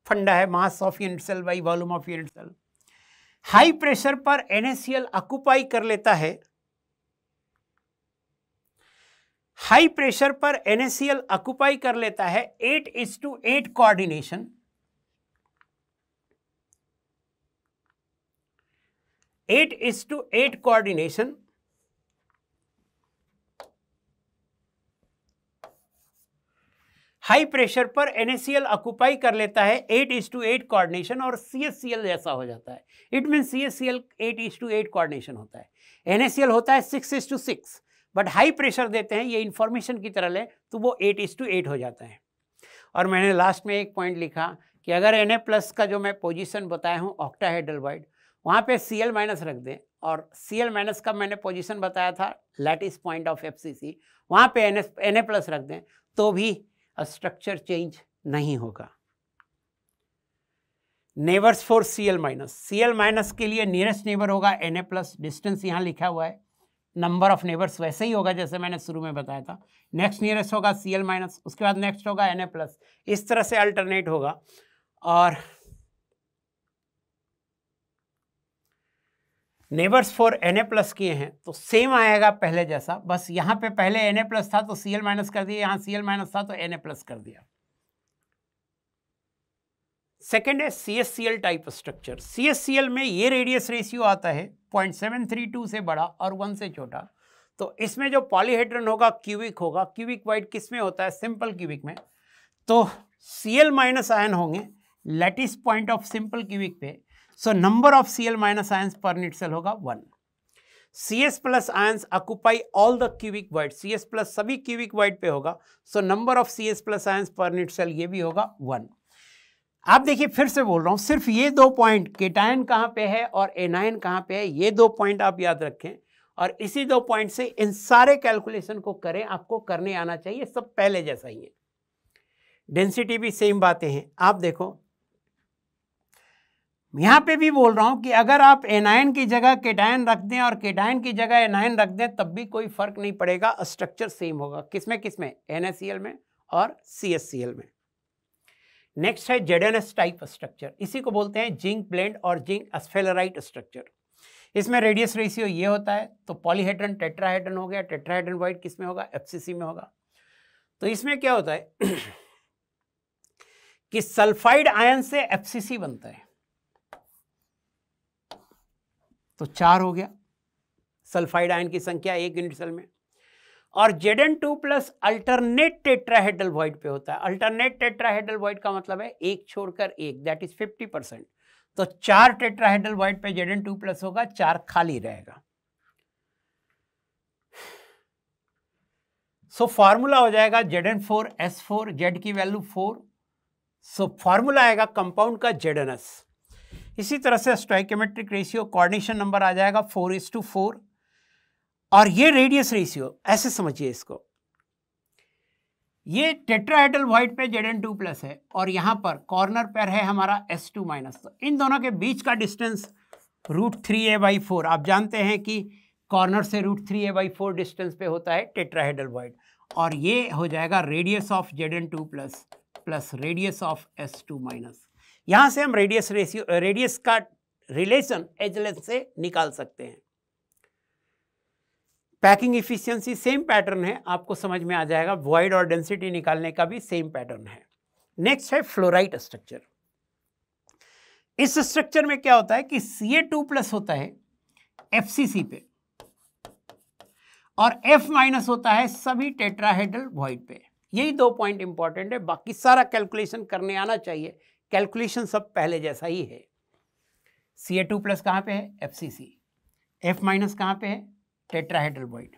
Speaker 1: फंडा है mass of unit cell by volume of unit cell high pressure पर एन ऑक्यूपाई कर लेता है हाई प्रेशर पर एन ऑक्यूपाई कर लेता है eight is to eight coordination eight is to eight coordination high pressure पर एनएससीएल ऑक्यूपाई कर लेता है eight is to eight coordination और सीएससीएल जैसा हो जाता है it mean CSCL eight is to eight coordination होता है एनएसीएल होता है six is to six but high pressure देते हैं ये इन्फॉर्मेशन की तरह लें तो वो एट इज टू एट हो जाता है और मैंने लास्ट में एक पॉइंट लिखा कि अगर एन प्लस का जो मैं पोजिशन बताया हूँ ऑक्टाहेड्रल वाइड वहाँ पे सी एल माइनस रख दें और सी एल माइनस का मैंने पोजीशन बताया था lattice point of F C C वहाँ पर N S N A plus रख दें तो भी स्ट्रक्चर चेंज नहीं होगा neighbours for C L minus C L minus के लिए नियरेस्ट नेबर होगा एन ए प्लस डिस्टेंस यहाँ लिखा हुआ है नंबर ऑफ नेबर्स वैसे ही होगा जैसे मैंने शुरू में बताया था नेक्स्ट नियरेस्ट होगा सी एल माइनस उसके बाद नेक्स्ट होगा एन ए प्लस इस तरह से अल्टरनेट होगा और neighbours four N A plus किए हैं तो सेम आएगा पहले जैसा बस यहाँ पे पहले एन ए प्लस था तो सी एल माइनस कर दिया यहाँ सी एल माइनस था तो एन ए प्लस कर दिया सेकेंड है C S C L type structure C S C L में ये रेडियस रेशियो आता है पॉइंट सेवन थ्री टू से बड़ा और वन से छोटा तो इसमें जो पॉलीहेड्रन होगा क्यूबिक होगा क्यूबिक वाइड किस में होता है सिंपल क्यूबिक में तो सी एल माइनस आयन होंगे lattice point of simple cubic पे so number of C L minus ions पर unit सेल होगा one C S plus ions occupy all the cubic void C S plus सभी cubic void पे होगा so number of C S plus ions per unit cell ये भी होगा one आप देखिए फिर से बोल रहा हूँ सिर्फ ये दो पॉइंट केटायन कहाँ पे है और एनायन कहाँ पे है ये दो पॉइंट आप याद रखें और इसी दो पॉइंट से इन सारे कैलकुलेशन को करें आपको करने आना चाहिए सब पहले जैसा ही है डेंसिटी भी सेम बातें हैं आप देखो यहाँ पे भी बोल रहा हूँ कि अगर आप एनायन की जगह केटाइन रख दें और केटायन की जगह एनायन रख दें तब भी कोई फर्क नहीं पड़ेगा स्ट्रक्चर सेम होगा किसमें किसमें किस में और सी में नेक्स्ट है जेडेनएस टाइप स्ट्रक्चर इसी को बोलते हैं जिंक ब्लेंड और जिंक अस्फेलराइट स्ट्रक्चर इसमें रेडियस रेशियो ये होता है तो पॉलीहेड्रन टेट्राहेड्रन हो गया टेट्राहेड्रन किस किसमें होगा एफ में होगा तो इसमें क्या होता है [CLEARS THROAT] कि सल्फाइड आयन से एफ बनता है तो चार हो गया सल्फाइड आयन की संख्या एक यूनिट सेल में और Z N two plus alternate tetrahedral void पे होता है अल्टरनेट टेट्राहेडल वॉइड का मतलब है एक छोड़कर एक दैट इज फिफ्टी परसेंट तो चार टेट्राहेडल वॉइड पे जेड एन टू प्लस होगा चार खाली रहेगा सो फॉर्मूला हो जाएगा Z N four S four Z की वैल्यू फोर सो फॉर्मूला आएगा कंपाउंड का जेड एन एस इसी तरह से स्ट्राइकोमेट्रिक रेशियो कोऑर्डिनेशन नंबर आ जाएगा फोर इज टू फोर और ये रेडियस रेशियो ऐसे समझिए इसको ये टेट्राहेड्रल वाइट पे जेड एन टू प्लस है और यहाँ पर कॉर्नर पर है हमारा एस टू माइनस तो इन दोनों के बीच का distance root three A by four आप जानते हैं कि कॉर्नर से root three A by four distance पे होता है टेट्राहेड्रल वाइट और ये हो जाएगा radius of Z N two plus plus radius of S two minus यहां से हम रेडियस रेशियो रेडियस का रिलेशन एज लेंथ से निकाल सकते हैं पैकिंग इफिशियंसी सेम पैटर्न है आपको समझ में आ जाएगा वॉइड और डेंसिटी निकालने का भी सेम पैटर्न है नेक्स्ट है फ्लोराइट स्ट्रक्चर इस स्ट्रक्चर में क्या होता है कि सी ए टू प्लस होता है एफ सी सी पे और एफ माइनस होता है सभी टेट्राहेड्रल वॉइड पे यही दो पॉइंट इंपॉर्टेंट है बाकी सारा कैलकुलेशन करने आना चाहिए कैलकुलेशन सब पहले जैसा ही है सी ए टू प्लस कहाँ पे है F C C F minus कहाँ पे है टेट्राहेड्रल बॉइड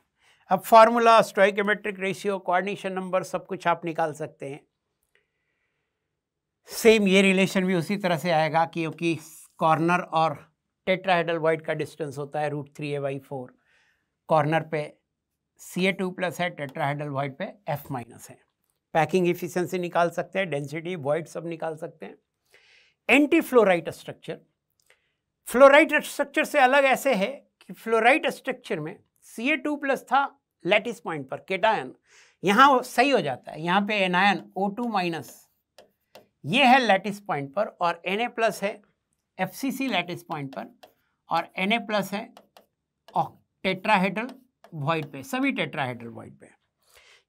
Speaker 1: अब formula stoichiometric ratio coordination number सब कुछ आप निकाल सकते हैं सेम ये रिलेशन भी उसी तरह से आएगा क्योंकि कॉर्नर और टेट्राहेड्रल वाइड का डिस्टेंस होता है root three A by four corner पे सी ए टू प्लस है टेट्राहेड्रल वाइड पे एफ माइनस है पैकिंग इफिशियंसी निकाल सकते हैं डेंसिटी वाइड सब निकाल सकते हैं anti fluorite structure fluorite structure से अलग ऐसे है कि फ्लोराइट स्ट्रक्चर में सी ए टू प्लस था लेटिस पॉइंट पर केटायन यहाँ सही हो जाता है यहाँ पे एनायन ओ टू माइनस ये है लेटिस पॉइंट पर और एन ए प्लस है F C C lattice point पर और एन ए प्लस है टेट्राहेड्रल वॉइड पे सभी टेट्राहेड्रल वॉइड पे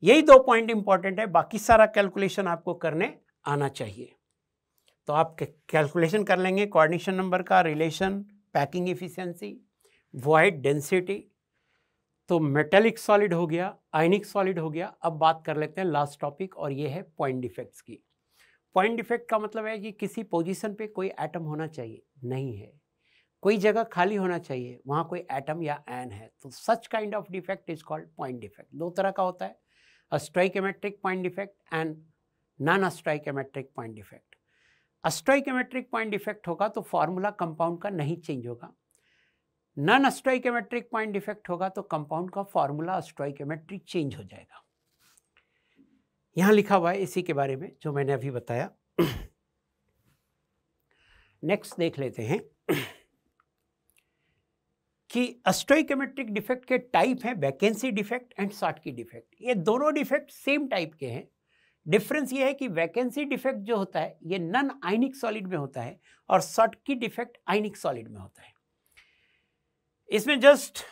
Speaker 1: यही दो पॉइंट इंपॉर्टेंट है बाकी सारा कैलकुलेशन आपको करने आना चाहिए तो आप कैलकुलेशन कर लेंगे कोऑर्डिनेशन नंबर का relation packing efficiency void density तो मेटेलिक सॉलिड हो गया आइनिक सॉलिड हो गया अब बात कर लेते हैं लास्ट टॉपिक और ये है पॉइंट डिफेक्ट्स की पॉइंट डिफेक्ट का मतलब है कि किसी पोजीशन पे कोई एटम होना चाहिए नहीं है कोई जगह खाली होना चाहिए वहाँ कोई एटम या एन है तो such kind of defect is called point defect दो तरह का होता है stoichiometric point defect and non stoichiometric point defect stoichiometric point defect होगा तो फॉर्मूला कंपाउंड का नहीं चेंज होगा नॉन अस्ट्राइकेमेट्रिक पॉइंट डिफेक्ट होगा तो कंपाउंड का फॉर्मूला अस्ट्राइकेमेट्रिक चेंज हो जाएगा यहां लिखा हुआ है इसी के बारे में जो मैंने अभी बताया नेक्स्ट देख लेते हैं कि अस्टोइकेमेट्रिक डिफेक्ट के टाइप हैं vacancy defect and Schottky defect ये दोनों डिफेक्ट सेम टाइप के हैं डिफरेंस ये है कि वैकेंसी डिफेक्ट जो होता है ये नन आइनिक सॉलिड में होता है और सट की डिफेक्ट आइनिक सॉलिड में होता है इसमें just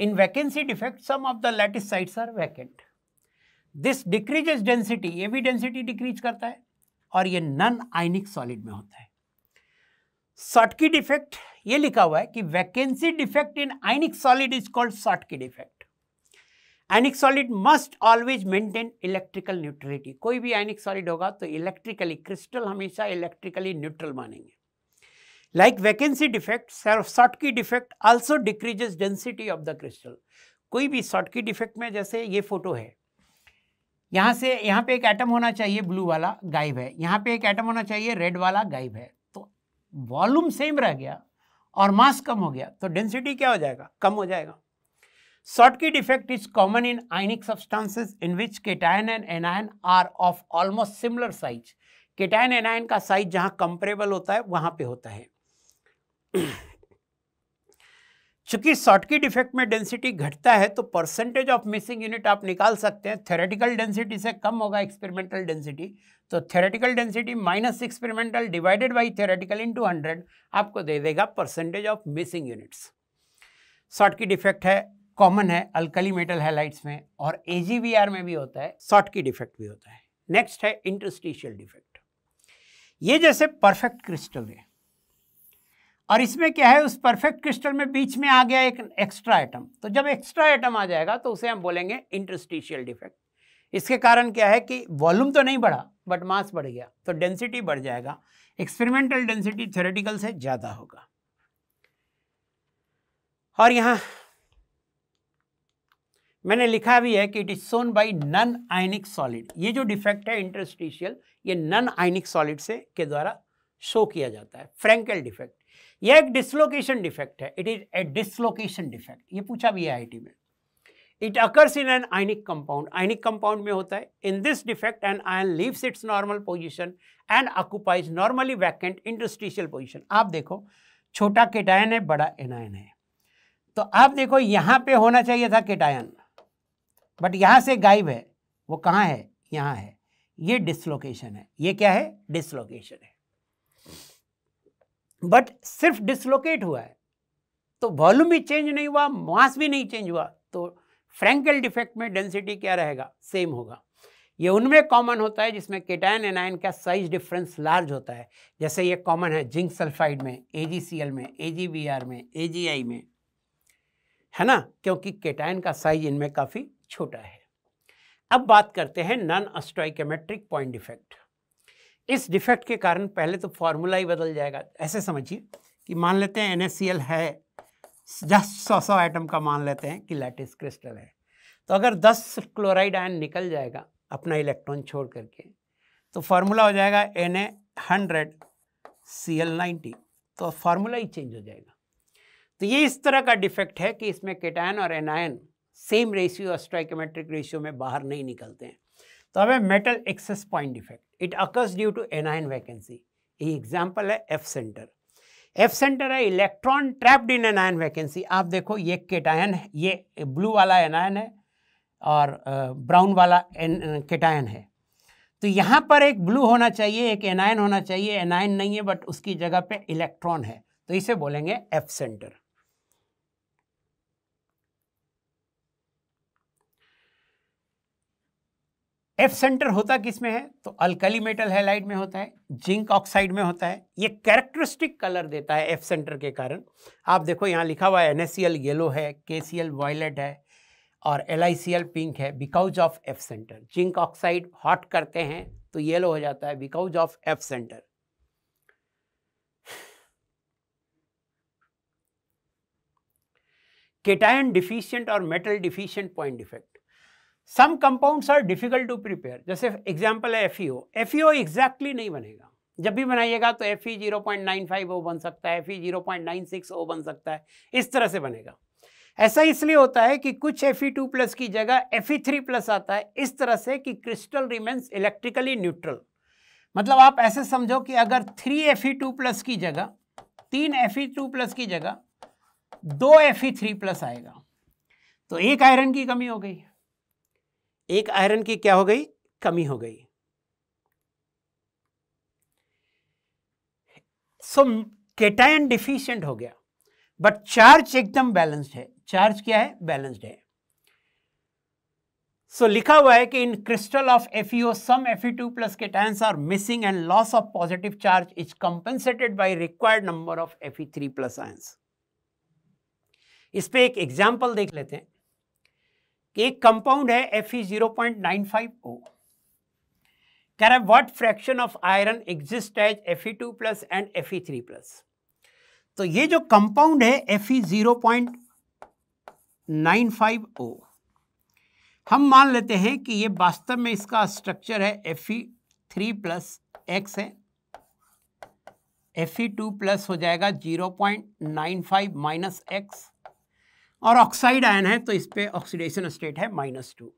Speaker 1: in vacancy defect some of the lattice sites are vacant this decreases density ये भी डेंसिटी डिक्रीज करता है और ये नन आइनिक सॉलिड में होता है की डिफेक्ट ये लिखा हुआ है कि vacancy defect in ionic solid is called की defect ionic solid must always maintain electrical neutrality कोई भी एनिक सॉलिड होगा तो इलेक्ट्रिकली क्रिस्टल हमेशा इलेक्ट्रिकली न्यूट्रल मानेंगे like vacancy defect Schottky defect also decreases density of the crystal कोई भी शॉर्टकी डिफेक्ट में जैसे ये फोटो है यहाँ से यहाँ पे एक एटम होना चाहिए ब्लू वाला गायब है यहाँ पे एक एटम होना चाहिए रेड वाला गायब है तो वॉल्यूम सेम रह गया और मास कम हो गया तो डेंसिटी क्या हो जाएगा कम हो जाएगा Schottky defect is common in ionic substances in which cation and anion are of almost similar size. Cation anion का साइज जहां कंपरेबल होता है वहां पे होता है [COUGHS] चूंकि शॉर्टकी डिफेक्ट में डेंसिटी घटता है तो परसेंटेज ऑफ मिसिंग यूनिट आप निकाल सकते हैं थेरेटिकल डेंसिटी से कम होगा एक्सपेरिमेंटल डेंसिटी तो theoretical density minus experimental divided by theoretical two hundred आपको दे देगा percentage of missing units Schottky defect है कॉमन है अल्कली मेटल हेलाइट्स में और ए में भी होता है शॉर्ट की डिफेक्ट भी होता है नेक्स्ट है इंटरस्टिशियल डिफेक्ट ये जैसे परफेक्ट क्रिस्टल है और इसमें क्या है उस परफेक्ट क्रिस्टल में बीच में आ गया एक एक्स्ट्रा आइटम तो जब एक्स्ट्रा एटम आ जाएगा तो उसे हम बोलेंगे इंटरस्टिशियल डिफेक्ट इसके कारण क्या है कि वॉल्यूम तो नहीं बढ़ा बट मास बढ़ गया तो डेंसिटी बढ़ जाएगा एक्सपेरिमेंटल डेंसिटी थेरेटिकल से ज़्यादा होगा और यहाँ मैंने लिखा भी है कि it is shown by non ionic solid ये जो डिफेक्ट है इंटरस्टिशियल ये नन आयनिक सॉलिड से के द्वारा शो किया जाता है फ्रेंकल डिफेक्ट यह एक डिसलोकेशन डिफेक्ट है it is a dislocation defect ये पूछा भी है टी में it occurs in an ionic compound ionic compound में होता है in this defect and ion leaves its normal position and occupies normally vacant interstitial position आप देखो छोटा केटायन है बड़ा एनायन है तो आप देखो यहाँ पे होना चाहिए था केटायन बट यहाँ से गायब है वो कहाँ है यहाँ है ये डिसलोकेशन है ये क्या है डिसलोकेशन है बट सिर्फ डिसलोकेट हुआ है तो वॉल्यूम भी चेंज नहीं हुआ मास भी नहीं चेंज हुआ तो फ्रैंकल डिफेक्ट में डेंसिटी क्या रहेगा सेम होगा ये उनमें कॉमन होता है जिसमें केटायन एनायन का साइज डिफरेंस लार्ज होता है जैसे ये कॉमन है जिंक सल्फाइड में एजीसीएल में एजीबीआर में ए में है ना क्योंकि केटायन का साइज इनमें काफ़ी छोटा है अब बात करते हैं नॉन अस्ट्राइकेमेट्रिक पॉइंट डिफेक्ट इस डिफेक्ट के कारण पहले तो फॉर्मूला ही बदल जाएगा ऐसे समझिए कि मान लेते हैं एन है दस सौ सौ आइटम का मान लेते हैं कि लैटिस क्रिस्टल है तो अगर दस क्लोराइड आयन निकल जाएगा अपना इलेक्ट्रॉन छोड़ करके तो फार्मूला हो जाएगा N A hundred C L ninety तो फार्मूला ही चेंज हो जाएगा तो ये इस तरह का डिफेक्ट है कि इसमें केटायन और anion same ratio stoichiometric ratio में बाहर नहीं निकलते हैं तो अब metal excess point defect it occurs due to anion vacancy ये एग्जाम्पल है एफ सेंटर एफ सेंटर है electron trapped in anion vacancy आप देखो ये केटायन है ये ब्लू वाला एनायन है और ब्राउन वाला केटायन है तो यहाँ पर एक ब्लू होना चाहिए एक एनायन होना चाहिए एनायन नहीं है बट उसकी जगह पे इलेक्ट्रॉन है तो इसे बोलेंगे एफ सेंटर एफ सेंटर होता किस में है तो अल्कली मेटल हेलाइड में होता है जिंक ऑक्साइड में होता है ये कैरेक्टरिस्टिक कलर देता है एफ सेंटर के कारण आप देखो यहाँ लिखा हुआ है एन येलो है के वायलेट है और एल पिंक है because of F centre zinc oxide hot करते हैं तो येलो हो जाता है because of F centre cation deficient और metal deficient point defect some compounds are difficult to prepare जैसे एग्जाम्पल है एफ ई ओ एग्जैक्टली नहीं बनेगा जब भी बनाइएगा तो F E zero point nine five O बन सकता है F E zero point nine six O बन सकता है इस तरह से बनेगा ऐसा इसलिए होता है कि कुछ एफ ई टू प्लस की जगह एफ ई थ्री प्लस आता है इस तरह से कि क्रिस्टल रिमेंस इलेक्ट्रिकली न्यूट्रल मतलब आप ऐसे समझो कि अगर three F E two plus की जगह तीन एफ ई टू प्लस की जगह दो एफ ई थ्री प्लस आएगा तो एक आयरन की कमी हो गई एक आयरन की क्या हो गई कमी हो गई सो केटायन डिफिशियंट हो गया बट चार्ज एकदम बैलेंस्ड है चार्ज क्या है बैलेंस्ड है सो so, लिखा हुआ है कि in crystal of F some F two plus के times are missing and loss of positive charge is compensated by required number of F three plus I इस पर एक एग्जाम्पल देख लेते हैं कि एक कंपाउंड है F E zero point nine five O कह रहा है what fraction of iron exist as F E two plus and F E three plus तो ये जो कंपाउंड है F E zero point nine five O हम मान लेते हैं कि ये वास्तव में इसका स्ट्रक्चर है F E three plus X है एफ ई टू प्लस हो जाएगा zero point nine five minus X और ऑक्साइड आयन है तो इस पर ऑक्सीडेशन स्टेट है minus two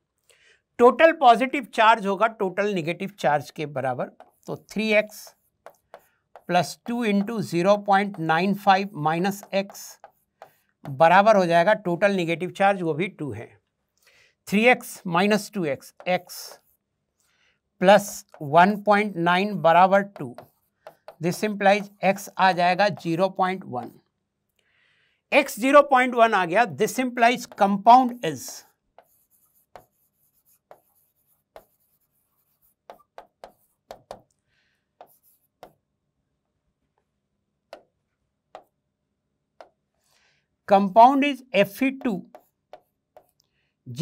Speaker 1: total positive charge होगा टोटल निगेटिव चार्ज के बराबर तो three X plus two into zero point nine five minus X बराबर हो जाएगा टोटल निगेटिव चार्ज वो भी टू है three X minus two X X plus one point nine बराबर टू दिस इम्प्लाइज एक्स आ जाएगा zero point one X zero point one आ गया this implies compound is compound is F E two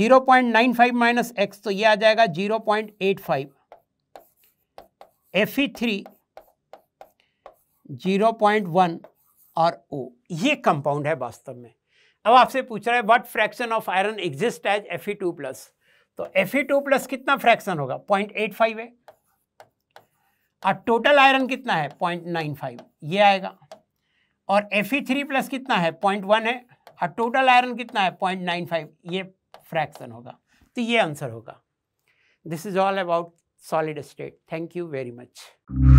Speaker 1: zero point nine five minus X तो ये आ जाएगा zero point eight five F E three zero point one और O ये compound है वास्तव में अब आपसे पूछ रहा है what fraction of iron exist as F E two plus तो एफ ई टू प्लस कितना फ्रैक्शन होगा पॉइंट एट फाइव है और टोटल आयरन कितना है पॉइंट नाइन फाइव ये आएगा और एफ ई थ्री प्लस कितना है पॉइंट वन है और टोटल आयरन कितना है पॉइंट नाइन फाइव ये फ्रैक्शन होगा तो ये आंसर होगा this is all about solid state thank you very much